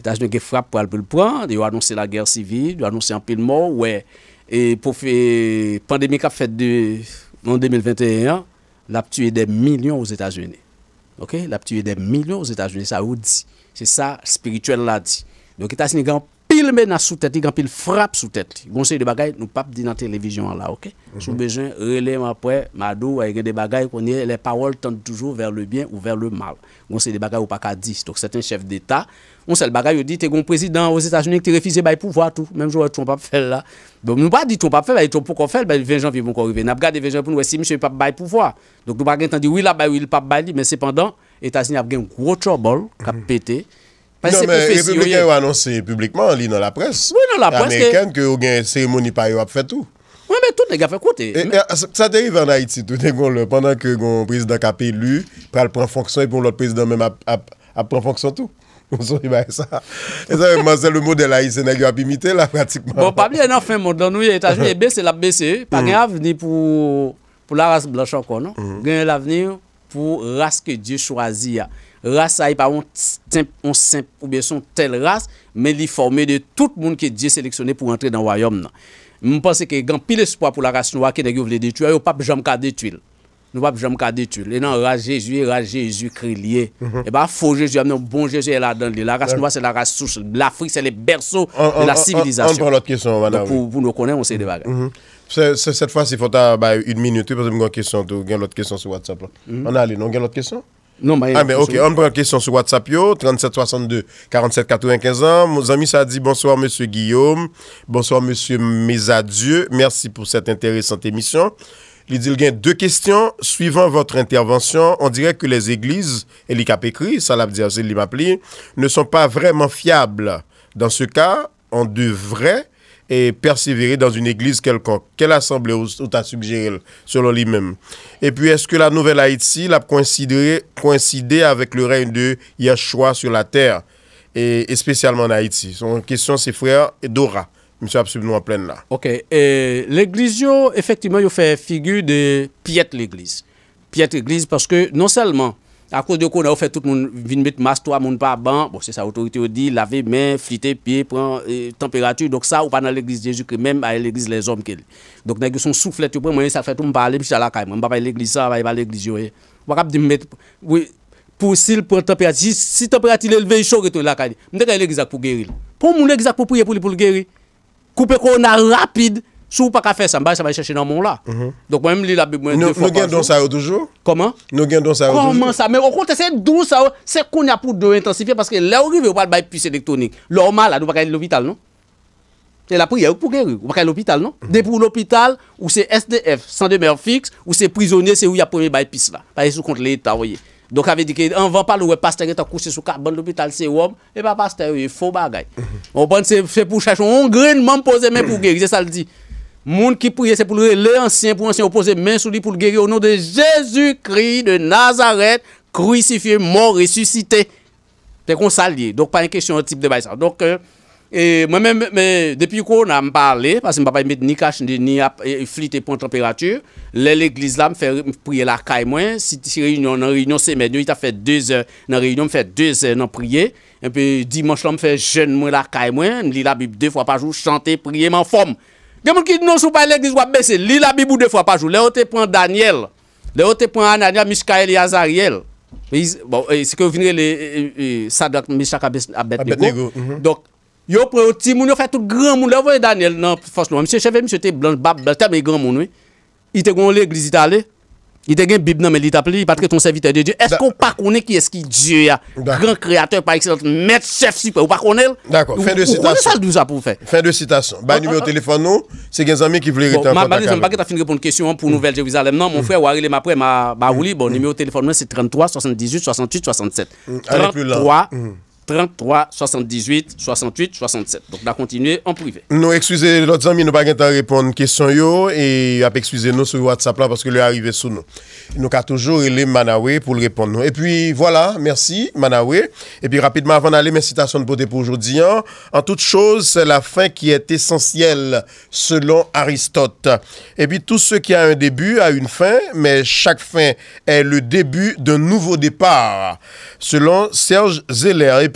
Etats-Unis gen fwap pal pou l pran, di yo anonsi la ger sivir, di yo anonsi anpil mor, we, e pou fe pandemika fèt de, nan 2021, la ptu e de milyon ou Etats-Unis. Ok? La ptu e de milyon ou Etats-Unis, sa ou di. Se sa, spirituel la di. Donk Etats-Unis gen pwap, pile menace sous tête, il y a pile frappe sous tête. Conseil des bagages, nous pas dit dans la télévision là, OK mm Sous besoin relais après Madou, il y a des bagailles qu'on les paroles tendent toujours vers le bien ou vers le mal. Conseil des bagages ou pas qu'à dire. Donc certains chefs d'État, on sait le bagaille, dit t'es un président aux États-Unis qui refusé le pouvoir tout, même jour tu pas faire là. Donc nous pas dit tu pas faire, il pas qu'on faire, le 20 janvier vont arriver. N'a regardé 20 janvier pour nous si monsieur pas bail pouvoir. Donc nous pas entendre oui là, oui, il pas bail, mais cependant, États-Unis a un gros trouble qui a mhm. pété. Mm -hmm Republikan yo anonsi publikman li nan la pres. Oui nan la pres. Amerikan ke yo gen seremoni payo ap fetou. Oui men tout ah, bon, le gafen koute. Sa te rive an Haiti tout le goun le. Pendan ke goun prezident kapi lu, pral pran fonksyon, epon lout prezident men ap pran fonksyon tou. On son li baye sa. E sa yon manse le mot de l'Aïs, senèk yo ap imite la pratikman. Bon, pabli enan fin mot. Dan nou yon etaj mi, e bese la bese. Pa gen a veni pou la rase blanchon kono. Mm. Gen la veni pou rase ke diyo chwazi ya. race n'est pas un simple, ou bien son telle race, mais il est formé de tout le monde qui est Dieu sélectionné pour entrer dans le royaume. Je pense que grand pile espoir pour la race noire qui est l'a détruire, le pape jamais le détruire. Nous pas le pape qu'à détruire. Et non, race Jésus, race Jésus, crélier Il faut Et il faux Jésus, un bon Jésus est là dans le La race noire, c'est la race souche. L'Afrique, c'est le berceau de la civilisation. On prend l'autre question, pour, pour nous connaître, on sait des mhm. cette fois il faut avoir bah, une minute, parce que nous une question, a une autre question sur WhatsApp. Mhm. On a allé, nous a une autre question. Non, mais. Ah, mais ok, on prend une question sur WhatsApp, yo, 47, 95 ans. Mon ami, ça dit bonsoir, monsieur Guillaume. Bonsoir, monsieur Mesadieu. Merci pour cette intéressante émission. Il dit, il y a deux questions. Suivant votre intervention, on dirait que les églises, et les cap écrit, ça l'a dit, ne sont pas vraiment fiables. Dans ce cas, on devrait et persévérer dans une église quelconque. Quelle assemblée ou t'a suggéré selon lui-même Et puis, est-ce que la nouvelle Haïti l'a coïncidé, coïncidé avec le règne de Yahshua sur la terre et, spécialement en Haïti Son question, c'est frère Dora. Monsieur absolument en pleine là. Ok. L'église, effectivement, il fait figure de piètre l'église. Piètre l'église parce que non seulement Akos diyo kon a ou fet tout moun vinmet mastwa moun pa ban, bo se sa otorite yo di lave men, flite pie, pran temperatur, dok sa ou pa nan l'Eglise de Jucre, menm a l'Eglise les hommes ke li. Dok nan yon son souflet yo pre, mwenye sa fè tout mwa pale, mwenye sa lakay, mwenye sa pale l'Eglise, mwenye sa pale l'Eglise yo e. Wakap di mwenye, wè, pou sil pou temperatur, si temperatur lè lve, yon chok re to lakay, mwenye sa l'Eglise ak pou geri. Pon moun l'Eglise ak pou priye pou li pou l'Eglise, Sou w pa ka fè san, bay sa va yè chèche nan mon la. Mhm. Donk mwen mèm li la bèk mwen de fò. Nou gen don sa yo doujou? Koman? Nou gen don sa yo doujou. Koman sa, mèm wèkou te se dou sa yo, se kon ya pou dou intensifiye, paske lè wèkou vi wè wèkou bay pis elektronik. Lè wèkou mal la, nou wèkou yè l'hôpital, non? Yè la pou yè wèkou pou gè wèkou, wèkou yè l'hôpital, non? Mhm. Dè pou l'hôpital, wèkou se SDF, 100 de mer fix, wèkou se prizonye, se wèkou gens qui priait, c'est pour les anciens, pour anciens opposé, main sur lui pour le guérir au nom de Jésus-Christ de Nazareth, crucifié, mort, ressuscité. C'est qu'on s'allie. Donc, pas une question de type de ça. Donc, euh, et moi-même, depuis qu'on a parlé, parce que je ne vais pas ni cache ni flitter pour température, l'église là me fait prier la caille moins. Si réunion, dans réunion, c'est mais il t'a fait deux heures. Dans réunion, me fait deux heures dans prier. Et puis dimanche, là, me fait jeûne la caille moins. Je lis la Bible deux fois par jour, chanter, prier, en forme. Demoun ki nou sou pa l'Eglise wap bese, li la bibou defwa pa jou. Le o te pon Daniel, le o te pon Anania, Mishkael y Azariel. Bon, e, se ke vinre le e, e, Sadat Mishak Abed Nego. Mhm. Donc, yo preotimoun, yo fay tout gran moun. Le ou vwe Daniel nan foslouan. Mise cheve, mise te blanj, bab, blanj, teme gran moun. I te kon l'Eglise itale. Il te gen Bible nan mais il il ton serviteur de Dieu. Est-ce qu'on ne est pas qui est Dieu Grand créateur par excellence, maître chef super, ne pas pas D'accord, fin de citation. On ça sa ça pour faire. Fin de citation. Le ah, numéro de ah, ah. téléphone nous, un ami qui qui ne sais pas si Ba as fini de répondre à une question hein, pour mm. nouvelle Jérusalem Non, mon mm. frère il Mapre, ma que mm. bon numéro de téléphone c'est 33 78 68 67. 33 33 78 68 67. Donc, on a continué en privé. Nous, excusez, l'autre ami, nous pas à répondre question et excusez nous sur WhatsApp là parce que est arrivé sous nous. Nous avons toujours les Manawe pour répondre nous. Et puis voilà, merci Manawe. Et puis rapidement avant d'aller, mes citations de beauté pour aujourd'hui. Hein. En toute chose, c'est la fin qui est essentielle selon Aristote. Et puis tout ce qui a un début a une fin, mais chaque fin est le début d'un nouveau départ selon Serge Zeller. Et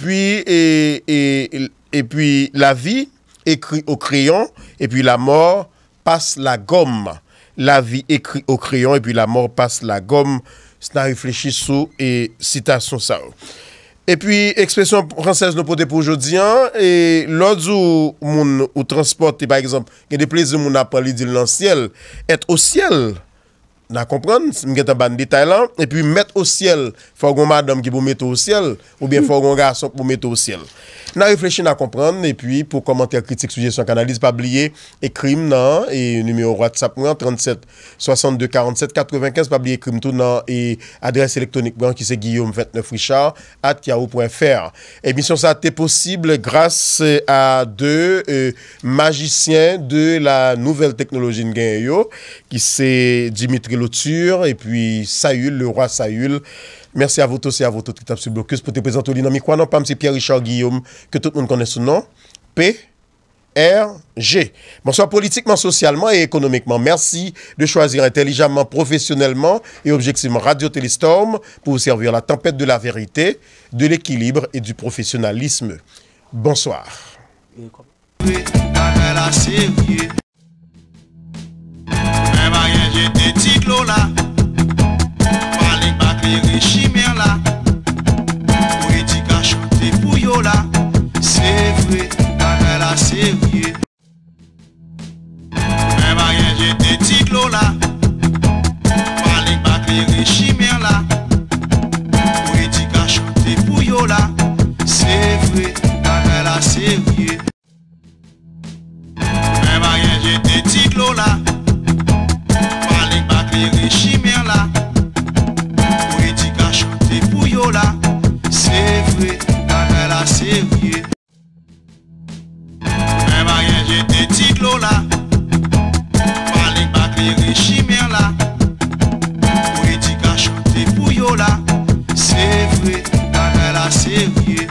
Epi la vi ekri o kriyon epi la mor pas la gom. La vi ekri o kriyon epi la mor pas la gom. Sna reflechisou e sita sou sa ou. Epi ekspresyon pransese nou pote pou jodian. Lodz ou moun ou transporte, te par exemple, gen de pleze moun apali dil nan siel, et o siel. nan kompran, mgetan ban detay lan, epi met o siel, faw gong mad nam ki pou meto o siel, ou bien faw gong asok pou meto o siel. Nan reflechi nan kompran, epi pou komantel kritik suje son kanalize, pabliye ekrim nan e numeo roat sapwen, 37 62 47 95, pabliye ekrim tou nan e adres elektonik bran ki se Guillaume 29 Richard at ki a ou poen fer. Emisyon sa te posibl grase a de e, magicien de la nouvel teknolojin gen yo, ki se Dimitri Et puis, Saül, le roi Saül. Merci à vous tous et à vous toutes qui tapent sur Blocus pour te présenter dynamique. Quoi non, pas c'est Pierre-Richard Guillaume, que tout le monde connaît son nom. P. r g Bonsoir politiquement, socialement et économiquement. Merci de choisir intelligemment, professionnellement et objectivement Radio Télestorm pour vous servir la tempête de la vérité, de l'équilibre et du professionnalisme. Bonsoir. Mè vayen jete ti glou la, Falen bak li re chi mè la, Po etika chante pou yo la, Se vre, kanen la se vye. Mè vayen jete ti glou la, Falen bak li re chi mè la, Po etika chante pou yo la, Se vre, kanen la se vye. Mè vayen jete ti glou la, Chimè la Po etika chante pou yo la Se vre, kare la se vye Mè varyen jete ti glou la Fale bak lirè chimè la Po etika chante pou yo la Se vre, kare la se vye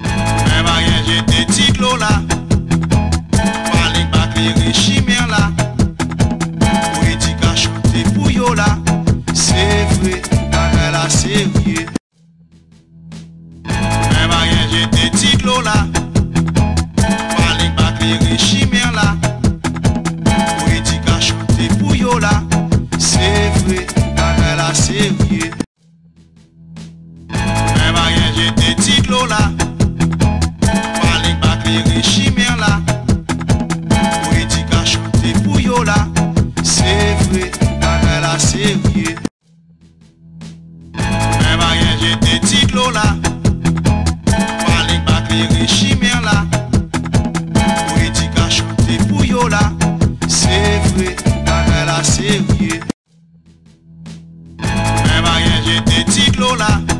Mè varyen jete ti glou la Se fwe, kare la se fwe Mwen baganje te ti glou la Palik bakli re chi mer la Po etika chante pou yo la Se fwe, kare la se fwe Mwen baganje te ti glou la Pwale mba kre rechime la Po etika chante pou yo la Se vre, kare la se vye Mwen bagaje te titlo la